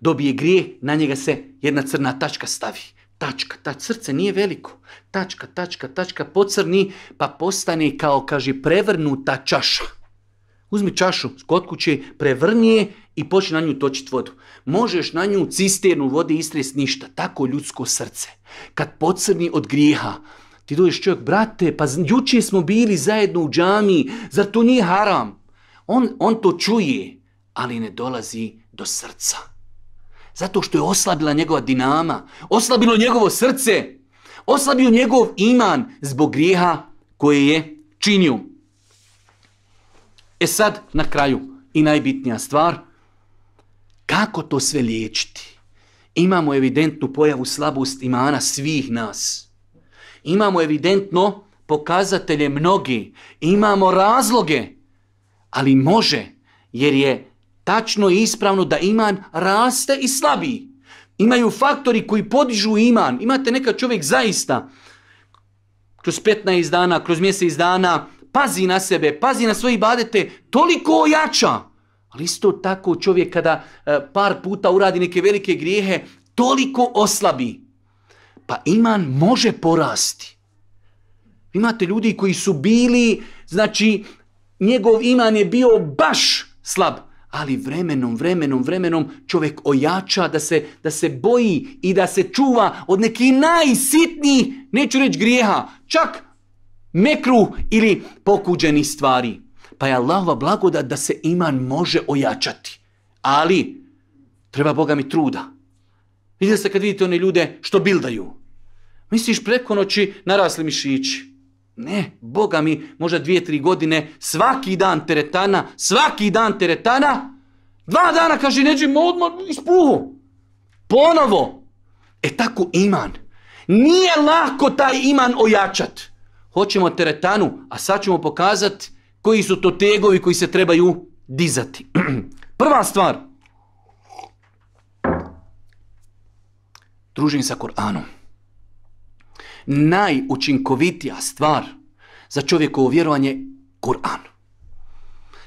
dobije grije, na njega se jedna crna tačka stavi. Tačka, ta srce nije veliko. Tačka, tačka, tačka pocrni pa postane kao kaže prevrnuta čaša. Uzmi čašu kod kuće, prevrni je i počne na nju točiti vodu možeš na nju cisternu vode istres ništa. Tako ljudsko srce. Kad pocrni od grijeha, ti dođeš čovjek, brate, pa juče smo bili zajedno u džami, zar to nije haram? On, on to čuje, ali ne dolazi do srca. Zato što je oslabila njegova dinama, oslabilo njegovo srce, oslabio njegov iman zbog grijeha koje je činio. E sad, na kraju, i najbitnija stvar – kako to sve liječiti? Imamo evidentnu pojavu slabost imana svih nas. Imamo evidentno pokazatelje mnogi. Imamo razloge. Ali može, jer je tačno i ispravno da iman raste i slabi. Imaju faktori koji podižu iman. Imate neka čovjek zaista kroz 15 dana, kroz mjesec dana, pazi na sebe, pazi na svoje badete, toliko ojača ali isto tako čovjek kada e, par puta uradi neke velike grijehe, toliko oslabi. Pa iman može porasti. Imate ljudi koji su bili, znači njegov iman je bio baš slab, ali vremenom, vremenom, vremenom čovjek ojača da se, da se boji i da se čuva od nekih najsitnijih, neću reći grijeha, čak mekru ili pokuđeni stvari. Pa je Allahova blagodat da se iman može ojačati. Ali, treba Boga mi truda. Vidite se kad vidite one ljude što bildaju. Misliš preko noći narasli mišići. Ne, Boga mi, možda dvije, tri godine, svaki dan teretana, svaki dan teretana, dva dana, kaže, neđi odmah ispuhu. Ponovo. E tako iman. Nije lako taj iman ojačat. Hoćemo teretanu, a sad ćemo pokazati koji su to tegovi koji se trebaju dizati. Prva stvar, Družim sa Koranom. Najučinkovitija stvar za čovjekovo vjerovanje Koran.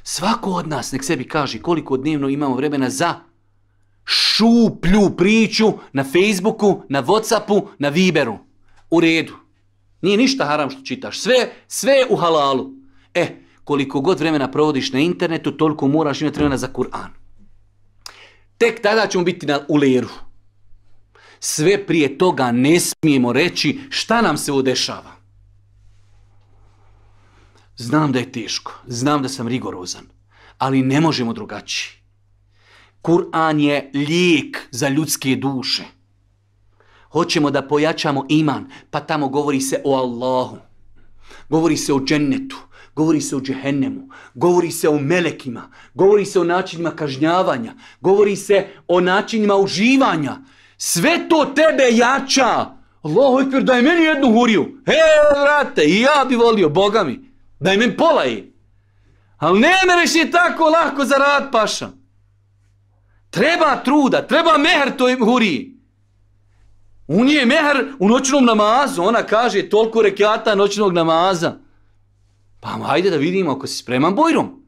Svako od nas nek sebi kaže koliko dnevno imamo vremena za šuplju priču na Facebooku, na Whatsappu, na Viberu. U redu. Nije ništa haram što čitaš. Sve, sve u halalu. E, koliko god vremena provodiš na internetu, toliko moraš imati vremena za Kur'an. Tek tada ćemo biti na, u leru. Sve prije toga ne smijemo reći šta nam se odešava. Znam da je teško, znam da sam rigorozan, ali ne možemo drugačije. Kur'an je lijek za ljudske duše. Hoćemo da pojačamo iman, pa tamo govori se o Allahu. Govori se o džennetu, govori se o džehennemu, govori se o melekima, govori se o načinima kažnjavanja, govori se o načinima uživanja. Sve to tebe jača. Allahu ekber, daj meni jednu huriju. He, vrate, i ja bi volio, boga mi. Daj meni polaj. Ali ne mereš je tako lako za rad paša. Treba truda, treba mehr toj huriji. U nje je mehar u noćnom namazu. Ona kaže toliko rekata noćnog namaza. Pa ajde da vidimo ako si spreman bojrom.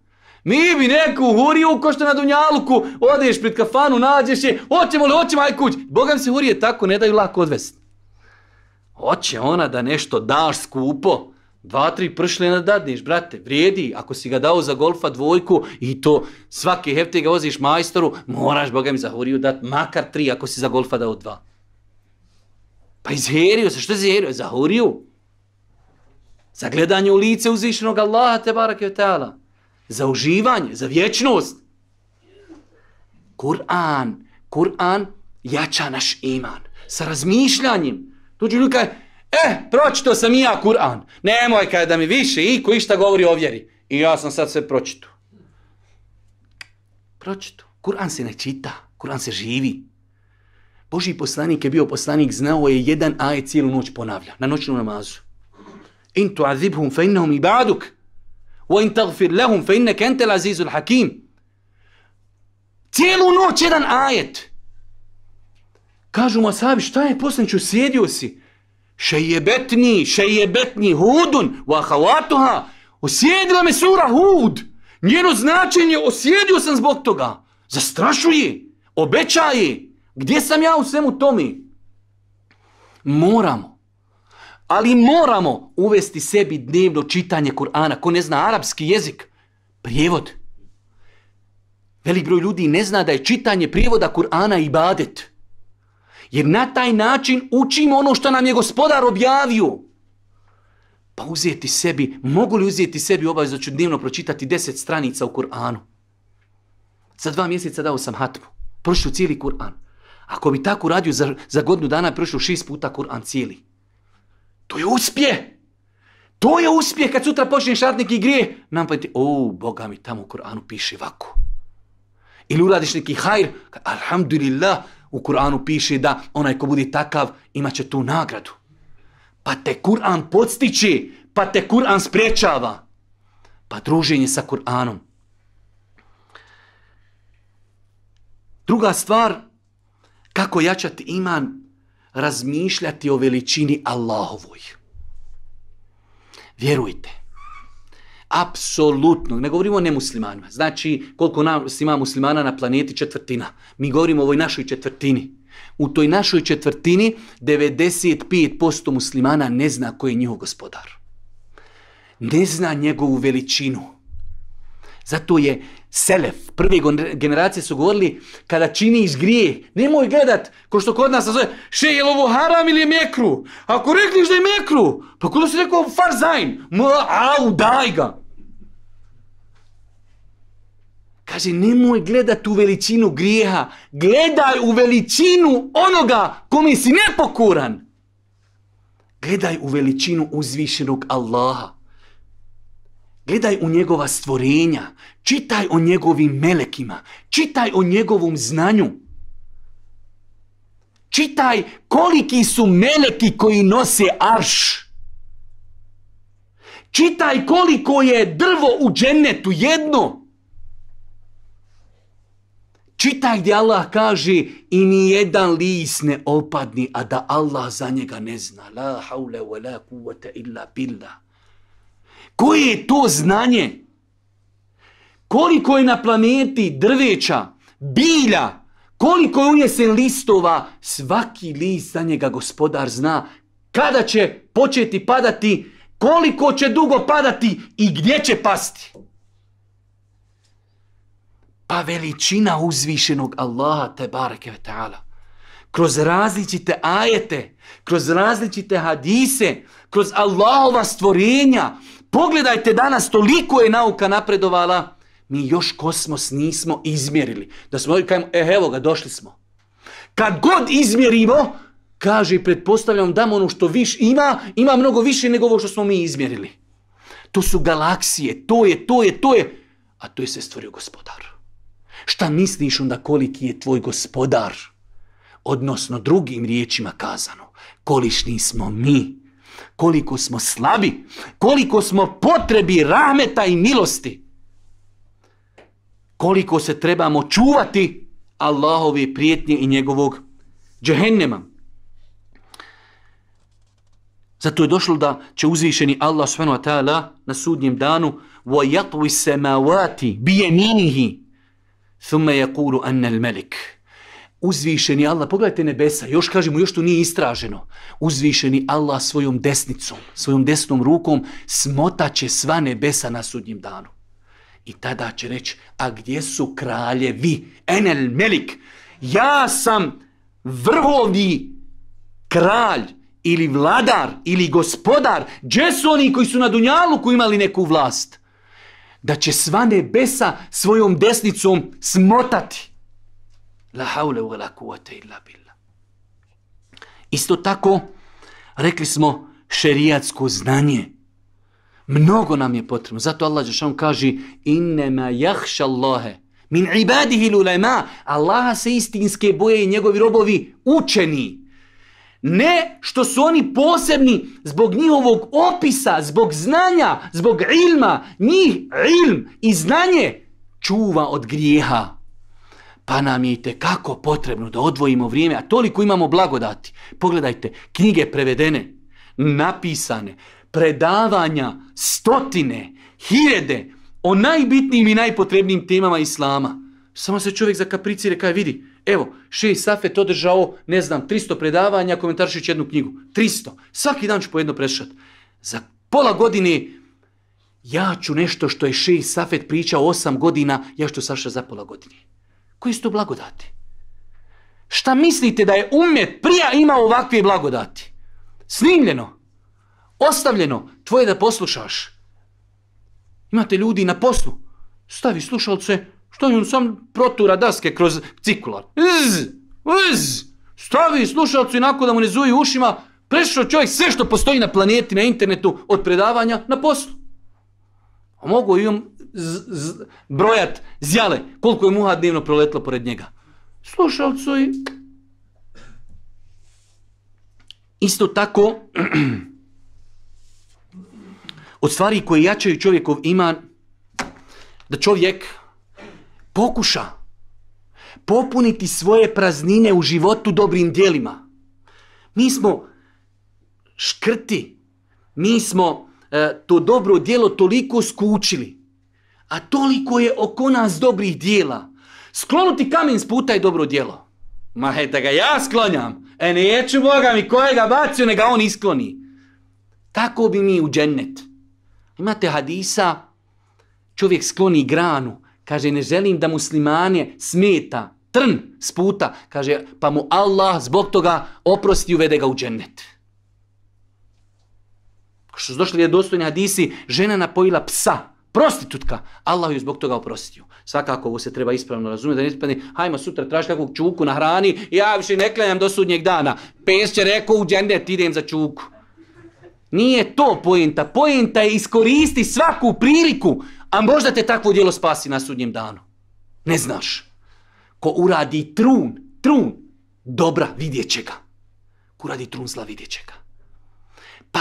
Mi bi neku huriju ko što na Dunjaluku odeš pred kafanu, nađeš je, hoćemo li, hoćemo, aj kuć. Bogam se hurije tako ne daju lako odvest. Hoće ona da nešto daš skupo. Dva, tri na dadneš, brate, vrijedi. Ako si ga dao za golfa dvojku i to svake hefte ga voziš majstoru, moraš, Boga mi, za huriju dat makar tri ako si za golfa dao dva. Pa izherio se, što je izherio? Za huriju? Za gledanje u lice uzvišenog Allaha te barake ta'ala. Za uživanje, za vječnost. Kur'an, Kur'an jača naš iman. Sa razmišljanjem. Tuđu ljudi e, eh, pročito sam i ja Kur'an. Nemoj kaj da mi više iko išta govori o vjeri. I ja sam sad sve pročito. Pročito. Kur'an se ne čita, Kur'an se živi. Boži poslanik je bio poslanik, znao je jedan ajet cijelu noć ponavlja, na noćnu namazu innahum تعذبهم Wa in وإن lahum لهم innaka أنت azizul hakim. Cijelu noć jedan ajet. Kažu ma šta je poslaniću, sjedio si. Šejebetni, jebetni hudun, vahavatuha. Osjedila me sura hud. Njeno značenje osjedio sam zbog toga. Zastrašuje, obećaje. Gdje sam ja u svemu tomi? Moramo ali moramo uvesti sebi dnevno čitanje Kur'ana. Ko ne zna arapski jezik, prijevod. Velik broj ljudi ne zna da je čitanje prijevoda Kur'ana i badet. Jer na taj način učimo ono što nam je gospodar objavio. Pa uzeti sebi, mogu li uzeti sebi obavezno ću dnevno pročitati deset stranica u Kur'anu. Za dva mjeseca dao sam hatmu. Prošlo cijeli Kur'an. Ako bi tako radio, za, za godinu dana prošao šest puta Kur'an cijeli. To je uspjeh. To je uspjeh kad sutra počneš šatnik i grije. Nam pa ti, o, Boga mi tamo u Koranu piše ovako. Ili uradiš neki hajr, alhamdulillah, u Kur'anu piše da onaj ko bude takav imat će tu nagradu. Pa te Kur'an podstiče, pa te Kur'an spriječava. Pa druženje sa Kur'anom. Druga stvar, kako jačati iman razmišljati o veličini Allahovoj. Vjerujte. Apsolutno. Ne govorimo o nemuslimanima. Znači, koliko nas ima muslimana na planeti četvrtina. Mi govorimo o ovoj našoj četvrtini. U toj našoj četvrtini 95% muslimana ne zna koji je njihov gospodar. Ne zna njegovu veličinu. Zato je Selef, prve generacije su govorili, kada činiš grijeh, nemoj gledat, ko što kod nas nazove, še je ovo haram ili je mekru? Ako rekliš da je mekru, pa kuda si rekao farzajn? mla, au, daj ga. Kaže, nemoj gledat u veličinu grijeha, gledaj u veličinu onoga kome si nepokuran. Gledaj u veličinu uzvišenog Allaha. Gledaj u njegova stvorenja, čitaj o njegovim melekima, čitaj o njegovom znanju. Čitaj koliki su meleki koji nose arš. Čitaj koliko je drvo u džennetu jedno. Čitaj gdje Allah kaže i ni jedan lis ne opadni, a da Allah za njega ne zna. La haule wa la illa billah. Koje je to znanje? Koliko je na planeti drveća, bilja, koliko je unjesen listova, svaki list za njega gospodar zna kada će početi padati, koliko će dugo padati i gdje će pasti. Pa veličina uzvišenog Allaha te bareke ve ta'ala. Kroz različite ajete, kroz različite hadise, kroz Allahova stvorenja, Pogledajte danas, toliko je nauka napredovala, mi još kosmos nismo izmjerili. Da smo kajmo, e, evo ga, došli smo. Kad god izmjerimo, kaže i pretpostavljam da ono što viš ima, ima mnogo više nego ovo što smo mi izmjerili. To su galaksije, to je, to je, to je. A to je se stvorio gospodar. Šta misliš onda koliki je tvoj gospodar? Odnosno drugim riječima kazano, kolišni smo mi koliko smo slabi, koliko smo potrebi rahmeta i milosti, koliko se trebamo čuvati Allahove prijetnje i njegovog džehennema. Zato je došlo da će uzvišeni Allah subhanahu na sudnjem danu وَيَطْوِ السَّمَاوَاتِ بِيَمِينِهِ ثُمَّ يَقُولُ أَنَّ الْمَلِكِ Uzvišeni Allah, pogledajte nebesa, još kažemo, još to nije istraženo. Uzvišeni Allah svojom desnicom, svojom desnom rukom će sva nebesa na sudnjem danu. I tada će reći, a gdje su kraljevi? Enel Melik, ja sam vrhovni kralj ili vladar ili gospodar. Gdje su oni koji su na Dunjaluku imali neku vlast? Da će sva nebesa svojom desnicom smotati. La haule u Isto tako, rekli smo šerijatsko znanje. Mnogo nam je potrebno. Zato Allah Žešan kaže Innema jahša Allahe min ibadihi lulema. Allaha se istinske boje i njegovi robovi učeni. Ne što su oni posebni zbog njihovog opisa, zbog znanja, zbog ilma. Njih ilm i znanje čuva od grijeha. Pa nam je i kako potrebno da odvojimo vrijeme, a toliko imamo blagodati. Pogledajte, knjige prevedene, napisane, predavanja, stotine, hiljede o najbitnijim i najpotrebnijim temama Islama. Samo se čovjek zakapricire kaj vidi. Evo, Šeji Safet održao, ne znam, 300 predavanja, komentaršujući jednu knjigu. 300. Svaki dan ću pojedno prešat. Za pola godine ja ću nešto što je Šeji Safet pričao 8 godina, ja što saša za pola godine. Koji su to blagodati? Šta mislite da je umjet prija imao ovakve blagodati? Snimljeno, ostavljeno, tvoje da poslušaš. Imate ljudi na poslu, stavi slušalce, što je on sam protura daske kroz cikular. zz! z, stavi slušalcu nakon da mu ne zuju ušima, prešao čovjek sve što postoji na planeti, na internetu, od predavanja na poslu. A mogu i brojat zjale koliko je muha dnevno proletlo pored njega. Slušalcu i... Isto tako, od stvari koje jačaju čovjekov iman, da čovjek pokuša popuniti svoje praznine u životu dobrim dijelima. Mi smo škrti, mi smo E, to dobro djelo toliko skučili, a toliko je oko nas dobrih djela. Sklonuti kamen s puta je dobro djelo. Ma he, da ga ja sklonjam, e neću Boga mi ga bacio, ga on iskloni. Tako bi mi u džennet. Imate hadisa, čovjek skloni granu, kaže ne želim da muslimane smeta, trn s puta, kaže pa mu Allah zbog toga oprosti i uvede ga u džennet što su došli je dostojni hadisi, žena napojila psa, prostitutka, Allah ju zbog toga oprostio. Svakako ovo se treba ispravno razumjeti, da ne ispravni, hajmo sutra traži kakvog čuku na hrani, ja više ne klanjam do sudnjeg dana. Pes će rekao u džendet, idem za čuku. Nije to pojenta, pojenta je iskoristi svaku priliku, a možda te takvo djelo spasi na sudnjem danu. Ne znaš. Ko uradi trun, trun, dobra vidjet će ga. Ko uradi trun zla vidjet će ga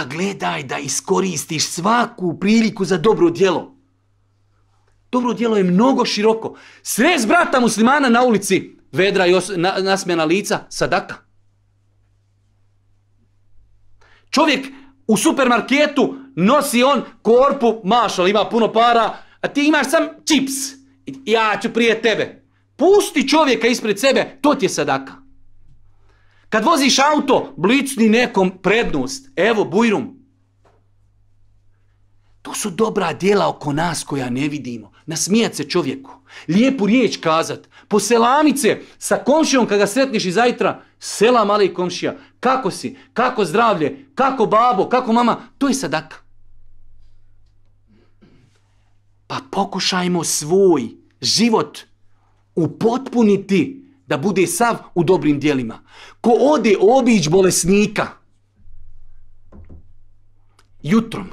pa gledaj da iskoristiš svaku priliku za dobro djelo. Dobro djelo je mnogo široko. Srez brata muslimana na ulici, vedra i os, nasmjena lica, sadaka. Čovjek u supermarketu nosi on korpu, mašal, ima puno para, a ti imaš sam čips. Ja ću prije tebe. Pusti čovjeka ispred sebe, to ti je sadaka. Kad voziš auto, blicni nekom prednost. Evo, bujrum. To su dobra djela oko nas koja ne vidimo. Nasmijat se čovjeku. Lijepu riječ kazat. Poselamice sa komšijom kada ga sretniš i zajtra. Sela i komšija. Kako si? Kako zdravlje? Kako babo? Kako mama? To je sadaka. Pa pokušajmo svoj život upotpuniti da bude sav u dobrim dijelima. Ko ode obić bolesnika jutrom,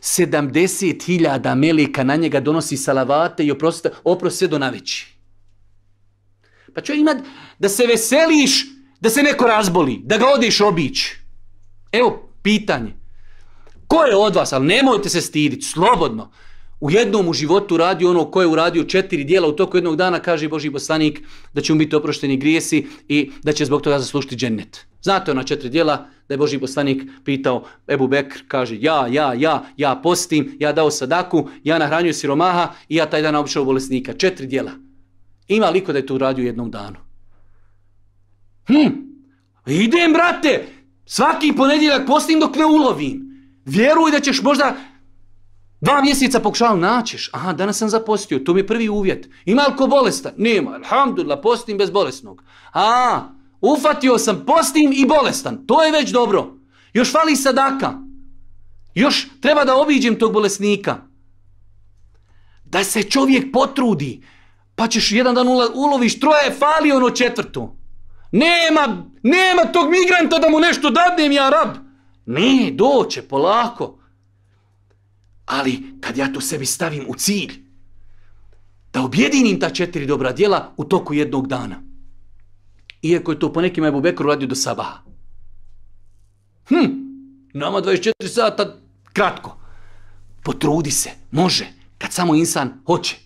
70.000 melika na njega donosi salavate i oprosti, oprost sve do naveći. Pa čovjek imat da se veseliš, da se neko razboli, da ga odeš obić. Evo pitanje. Ko je od vas, ali nemojte se stiditi, slobodno u jednom u životu radi ono koje je uradio četiri dijela u toku jednog dana, kaže Boži poslanik da će mu biti oprošteni grijesi i da će zbog toga zaslušiti džennet. Znate ona četiri dijela da je Boži poslanik pitao Ebu Bekr, kaže ja, ja, ja, ja postim, ja dao sadaku, ja nahranjuju siromaha i ja taj dan obišao bolesnika. Četiri dijela. Ima liko da je to uradio u jednom danu. Hm, idem brate, svaki ponedjeljak postim dok ne ulovim. Vjeruj da ćeš možda dva mjeseca pokušavam naćiš. Aha, danas sam zapostio, to mi je prvi uvjet. Ima li ko bolestan? Nema, alhamdulillah, postim bez bolesnog. A, ufatio sam, postim i bolestan. To je već dobro. Još fali sadaka. Još treba da obiđem tog bolesnika. Da se čovjek potrudi. Pa ćeš jedan dan uloviš troje, fali ono četvrtu. Nema, nema tog migranta da mu nešto dadnem ja rab. Ne, doće, polako. Ali kad ja to sebi stavim u cilj, da objedinim ta četiri dobra djela u toku jednog dana. Iako je to po nekim Ebu Bekru radio do sabaha. Hm, nama 24 sata kratko. Potrudi se, može, kad samo insan hoće.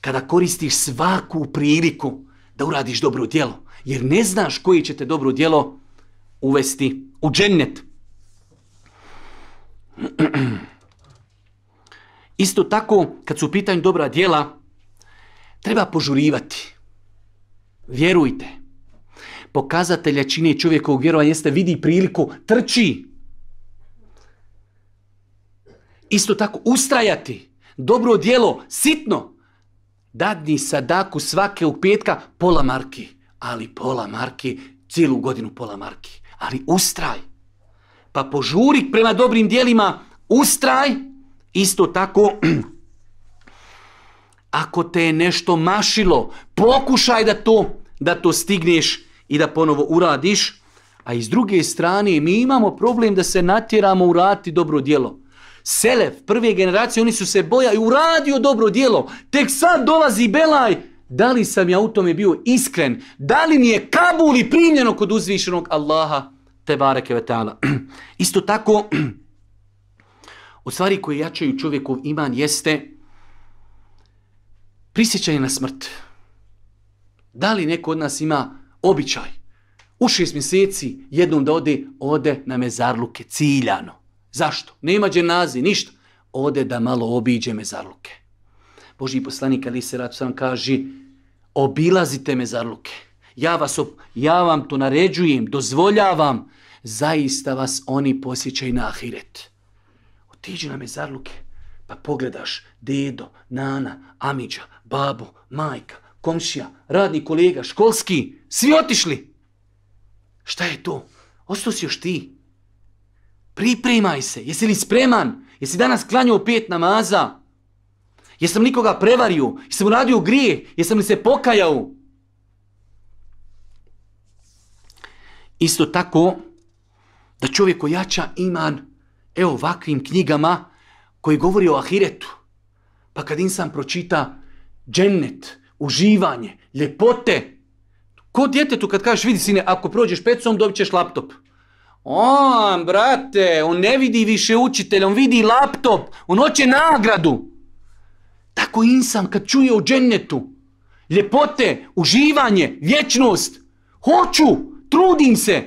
Kada koristiš svaku priliku da uradiš dobro djelo, jer ne znaš koji će te dobro djelo uvesti u džennet. Isto tako, kad su u pitanju dobra djela, treba požurivati. Vjerujte. Pokazatelja čine čovjekovog vjerovanja jeste vidi priliku, trči. Isto tako, ustrajati. Dobro djelo, sitno. Dadni sadaku svake u petka pola marki. Ali pola marki, cijelu godinu pola marki. Ali ustraj. Pa požurik prema dobrim djelima, ustraj Isto tako, ako te je nešto mašilo, pokušaj da to, da to stigneš i da ponovo uradiš. A iz druge strane, mi imamo problem da se natjeramo uraditi dobro djelo. Selef, prve generacije, oni su se bojali, uradio dobro djelo. Tek sad dolazi Belaj, da li sam ja u tome bio iskren, da li mi je Kabuli primljeno kod uzvišenog Allaha, te bareke Isto tako, od stvari koje jačaju čovjekov iman jeste prisjećanje na smrt. Da li neko od nas ima običaj u šest mjeseci jednom da ode, ode na mezarluke ciljano. Zašto? Nema dženazi, ništa. Ode da malo obiđe mezarluke. Boži poslanik Ali se sam kaže obilazite mezarluke. Ja, vas, ja vam to naređujem, dozvoljavam. Zaista vas oni posjećaju na ahiret otiđi na mezarluke, pa pogledaš dedo, nana, amiđa, babo, majka, komšija, radni kolega, školski, svi otišli. Šta je to? Ostao si još ti. Pripremaj se, jesi li spreman? Jesi danas klanjao pet namaza? Jesam nikoga prevario? Jesam uradio grije? Jesam li se pokajao? Isto tako da čovjek ojača iman e ovakvim knjigama koji govori o ahiretu. Pa kad insan pročita džennet, uživanje, ljepote, ko djetetu kad kažeš vidi sine, ako prođeš pecom dobit ćeš laptop. On, brate, on ne vidi više učitelja, on vidi laptop, on hoće nagradu. Tako insan kad čuje o džennetu, ljepote, uživanje, vječnost, hoću, trudim se.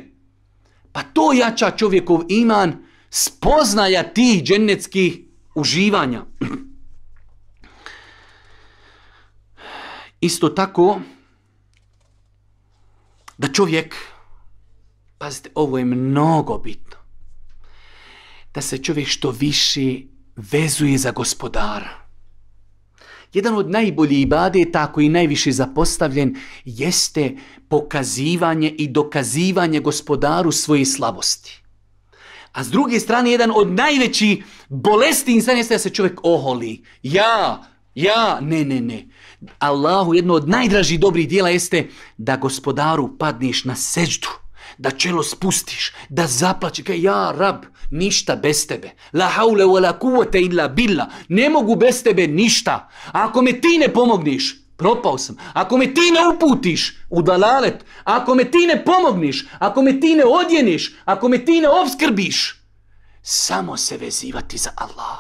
Pa to jača čovjekov iman spoznaja tih dženeckih uživanja. Isto tako, da čovjek, pazite, ovo je mnogo bitno, da se čovjek što više vezuje za gospodara. Jedan od najboljih ibadeta koji je najviše zapostavljen jeste pokazivanje i dokazivanje gospodaru svoje slabosti. A s druge strane, jedan od najvećih bolesti insana jeste da se čovjek oholi. Ja, ja, ne, ne, ne. Allahu jedno od najdražih dobrih dijela jeste da gospodaru padneš na seđdu, da čelo spustiš, da zaplaći, ja rab, ništa bez tebe. La haule wa la kuvote illa billa, ne mogu bez tebe ništa. A ako me ti ne pomogniš, propao sam. Ako me ti ne uputiš u dalalet, ako me ti ne pomogniš, ako me ti ne odjeniš, ako me ti ne obskrbiš, samo se vezivati za Allah.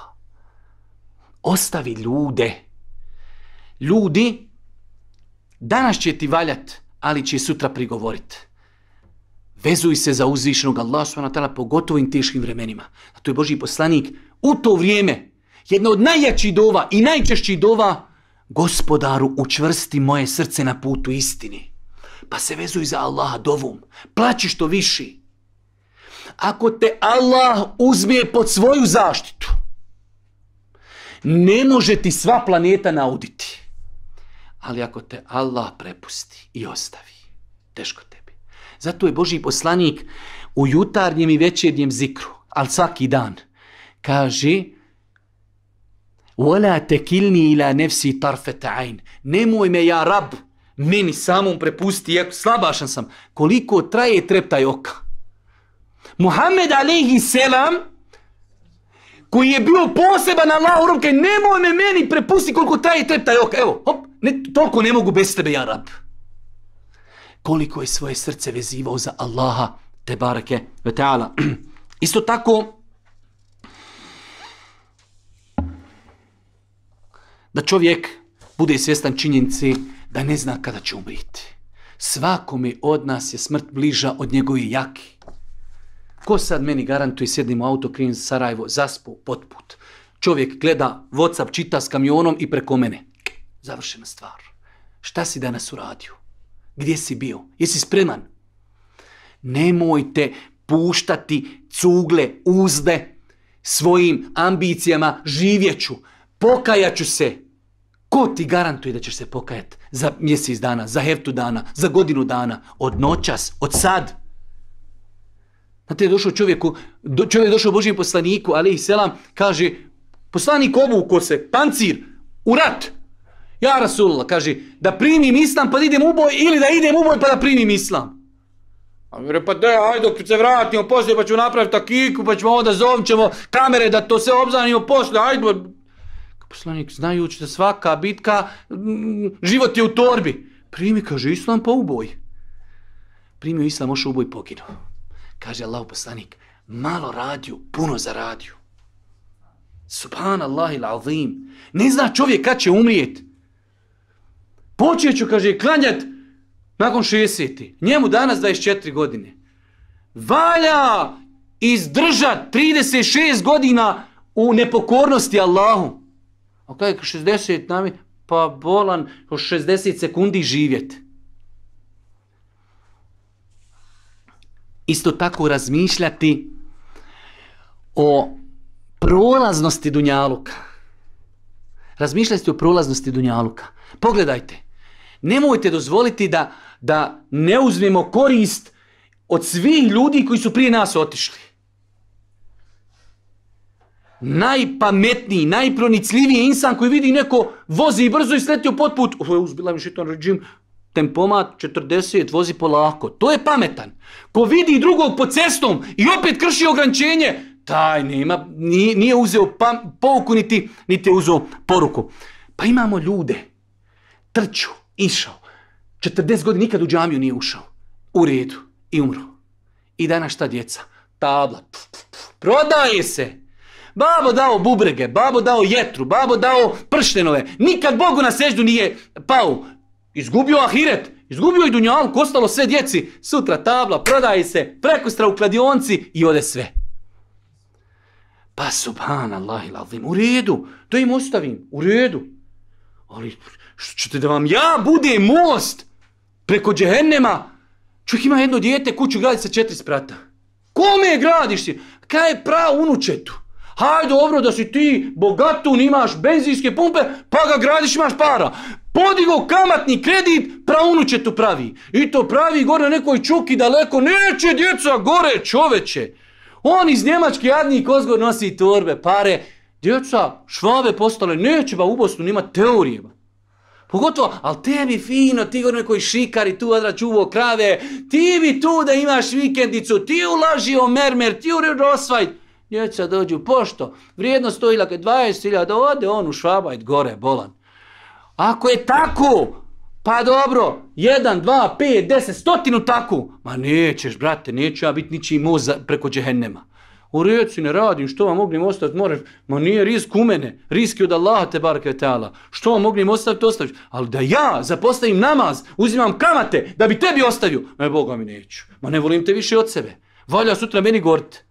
Ostavi ljude. Ljudi, danas će ti valjat, ali će sutra prigovorit. Vezuj se za uzvišenog Allah s.w.t. pogotovo im teškim vremenima. A to je Boži poslanik u to vrijeme jedna od najjačih dova i najčešćih dova Gospodaru, učvrsti moje srce na putu istini. Pa se vezuj za Allaha dovom. Plaći što viši. Ako te Allah uzmije pod svoju zaštitu, ne može ti sva planeta nauditi. Ali ako te Allah prepusti i ostavi, teško tebi. Zato je Boži poslanik u jutarnjem i večernjem zikru, ali svaki dan, kaže Ola تكلني ila nefsi طرفه عين Nemoj me ja rab, meni samom prepusti, jako slabašan sam. Koliko traje treptaj oka. Muhammed alaihi selam, koji je bio poseban na rob, kaj nemoj me meni prepusti koliko traje treptaj oka. Evo, hop, ne, toliko ne mogu bez tebe ja rab. Koliko je svoje srce vezivao za Allaha, te barake, ve ta'ala. Isto tako, da čovjek bude svjestan činjenici da ne zna kada će umriti. Svakome od nas je smrt bliža od njegove jaki. Ko sad meni garantuje sjednim u auto, za Sarajevo, zaspu, potput. Čovjek gleda Whatsapp, čita s kamionom i preko mene. Završena stvar. Šta si danas uradio? Gdje si bio? Jesi spreman? Nemojte puštati cugle uzde svojim ambicijama živjeću. Pokajaću se. Ko ti garantuje da ćeš se pokajati za mjesec dana, za heftu dana, za godinu dana, od noćas, od sad? Znate, je došao čovjeku, do, čovjek je došao Božijem poslaniku, ali i selam, kaže, poslanik ovu se, pancir, u rat. Ja Rasulullah, kaže, da primim islam pa da idem u boj ili da idem u boj pa da primim islam. A mi pa de, ajde dok se vratimo poslije pa ću napraviti takiku, pa ćemo onda zovćemo kamere da to sve obzanimo poslije, ajde, Poslanik, znajući da svaka bitka, mm, život je u torbi. Primi, kaže, islam pa uboj. Primio islam, može uboj, poginuo. Kaže Allah poslanik, malo radiju, puno radiju Subhanallah il azim. Ne zna čovjek kad će umrijet. Počeću, kaže, klanjat nakon 60. Njemu danas 24 godine. Valja izdržat 36 godina u nepokornosti Allahu to je 60 nami, pa bolan, po 60 sekundi živjet. Isto tako razmišljati o prolaznosti Dunjaluka. Razmišljati o prolaznosti Dunjaluka. Pogledajte, nemojte dozvoliti da, da ne uzmemo korist od svih ljudi koji su prije nas otišli najpametniji, najpronicljiviji insan koji vidi neko vozi brzo i sletio pod put. Ovo je uzbila mi šitan režim, tempomat 40, vozi polako. To je pametan. Ko vidi drugog po cestom i opet krši ograničenje, taj nema, nije, nije uzeo pam, pouku niti, je uzeo poruku. Pa imamo ljude. Trču, išao. 40 godina nikad u džamiju nije ušao. U redu. I umro. I danas šta djeca? Tabla. Prodaje se. Babo dao bubrege, babo dao jetru, babo dao prštenove. Nikad Bogu na seždu nije pao. Izgubio ahiret, izgubio i dunjalku, ostalo sve djeci. Sutra tabla, prodaje se, prekustra u kladionci i ode sve. Pa subhanallah u redu, to im ostavim, u redu. Ali što ćete da vam ja bude most preko džehennema? Čovjek ima jedno dijete, kuću gradi sa četiri sprata. Kome je gradiš ti? Kaj je pravo unučetu? Hajde, dobro da si ti bogatun, imaš benzinske pumpe, pa ga gradiš, imaš para. Podigo kamatni kredit, će tu pravi. I to pravi gore na nekoj čuki daleko, neće djeca gore čoveče. On iz Njemačke jadni kozgor nosi torbe, pare. Djeca švave postale, neće ba u Bosnu nima teorije ba. Pogotovo, ali tebi fino, ti gore nekoj šikari tu odra uvo krave, ti bi tu da imaš vikendicu, ti ulaži o mermer, ti u rosvajt. Djeca dođu, pošto, vrijednost to ilake da ode on u Švabajt gore, bolan. Ako je tako, pa dobro, jedan, dva, pet, deset, stotinu tako. Ma nećeš, brate, neću ja biti ničiji moz preko džehennema. U reci ne radim, što vam mognim ostaviti, moraš, ma nije risk u mene, risk je od Allaha te bar kvetala. Što vam moglim ostaviti, ostaviš. Ali da ja zapostavim namaz, uzimam kamate, da bi tebi ostavio. Ma Boga mi neću, ma ne volim te više od sebe. Valja sutra meni gorti.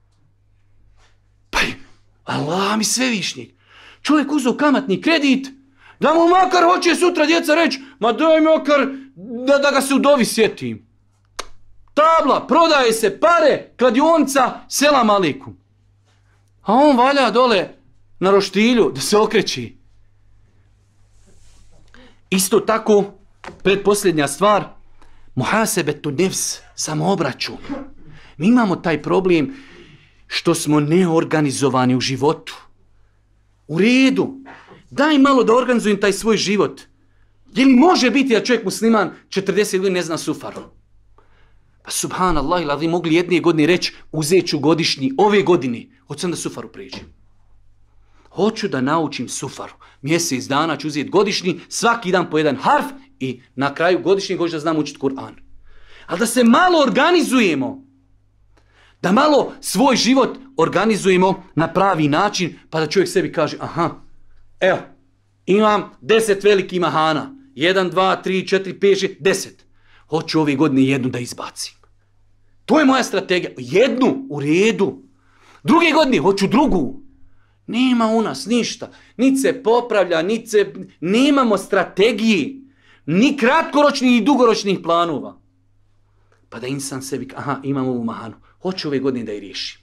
Pa Allah mi svevišnji. Čovjek uzeo kamatni kredit, da mu makar hoće sutra djeca reći, ma daj makar da, da ga se u sjetim. Tabla, prodaje se, pare, kladionca, sela maliku. A on valja dole na roštilju da se okreći. Isto tako, predposljednja stvar, muhasebe tu samo obraću. Mi imamo taj problem, što smo neorganizovani u životu. U redu. Daj malo da organizujem taj svoj život. Je li može biti da čovjek musliman 40 godina ne zna sufaru? Pa subhanallah, ili vi mogli jedne godine reći uzet ću godišnji ove godine. Hoću da sufaru pređem. Hoću da naučim sufaru. Mjesec dana ću uzeti godišnji, svaki dan po jedan harf i na kraju godišnji hoću da znam učiti Kur'an. Ali da se malo organizujemo. Da malo svoj život organizujemo na pravi način, pa da čovjek sebi kaže, aha, evo, imam deset velikih mahana. Jedan, dva, tri, četiri, pet, deset. Hoću ove godine jednu da izbacim. To je moja strategija. Jednu u redu. Druge godine hoću drugu. Nema u nas ništa. Ni se popravlja, ni se... Nemamo strategiji. Ni kratkoročnih, ni dugoročnih planova. Pa da insan sebi... Aha, imam ovu mahanu. Hoću ove godine da je riješim.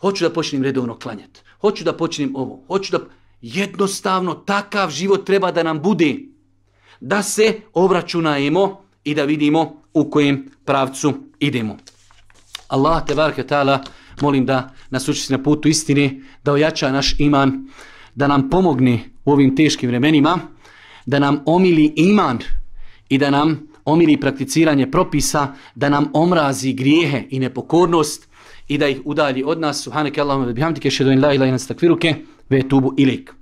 Hoću da počnem redovno klanjati. Hoću da počnem ovo. Hoću da... Jednostavno, takav život treba da nam bude. Da se obračunajemo i da vidimo u kojem pravcu idemo. Allah te barke ta'ala, molim da nas učiti na putu istine, da ojača naš iman, da nam pomogne u ovim teškim vremenima, da nam omili iman i da nam omili prakticiranje propisa, da nam omrazi grijehe i nepokornost i da ih udalji od nas. Subhanak Allahumma bihamdike, in la ilaha illa ve tubu ilik.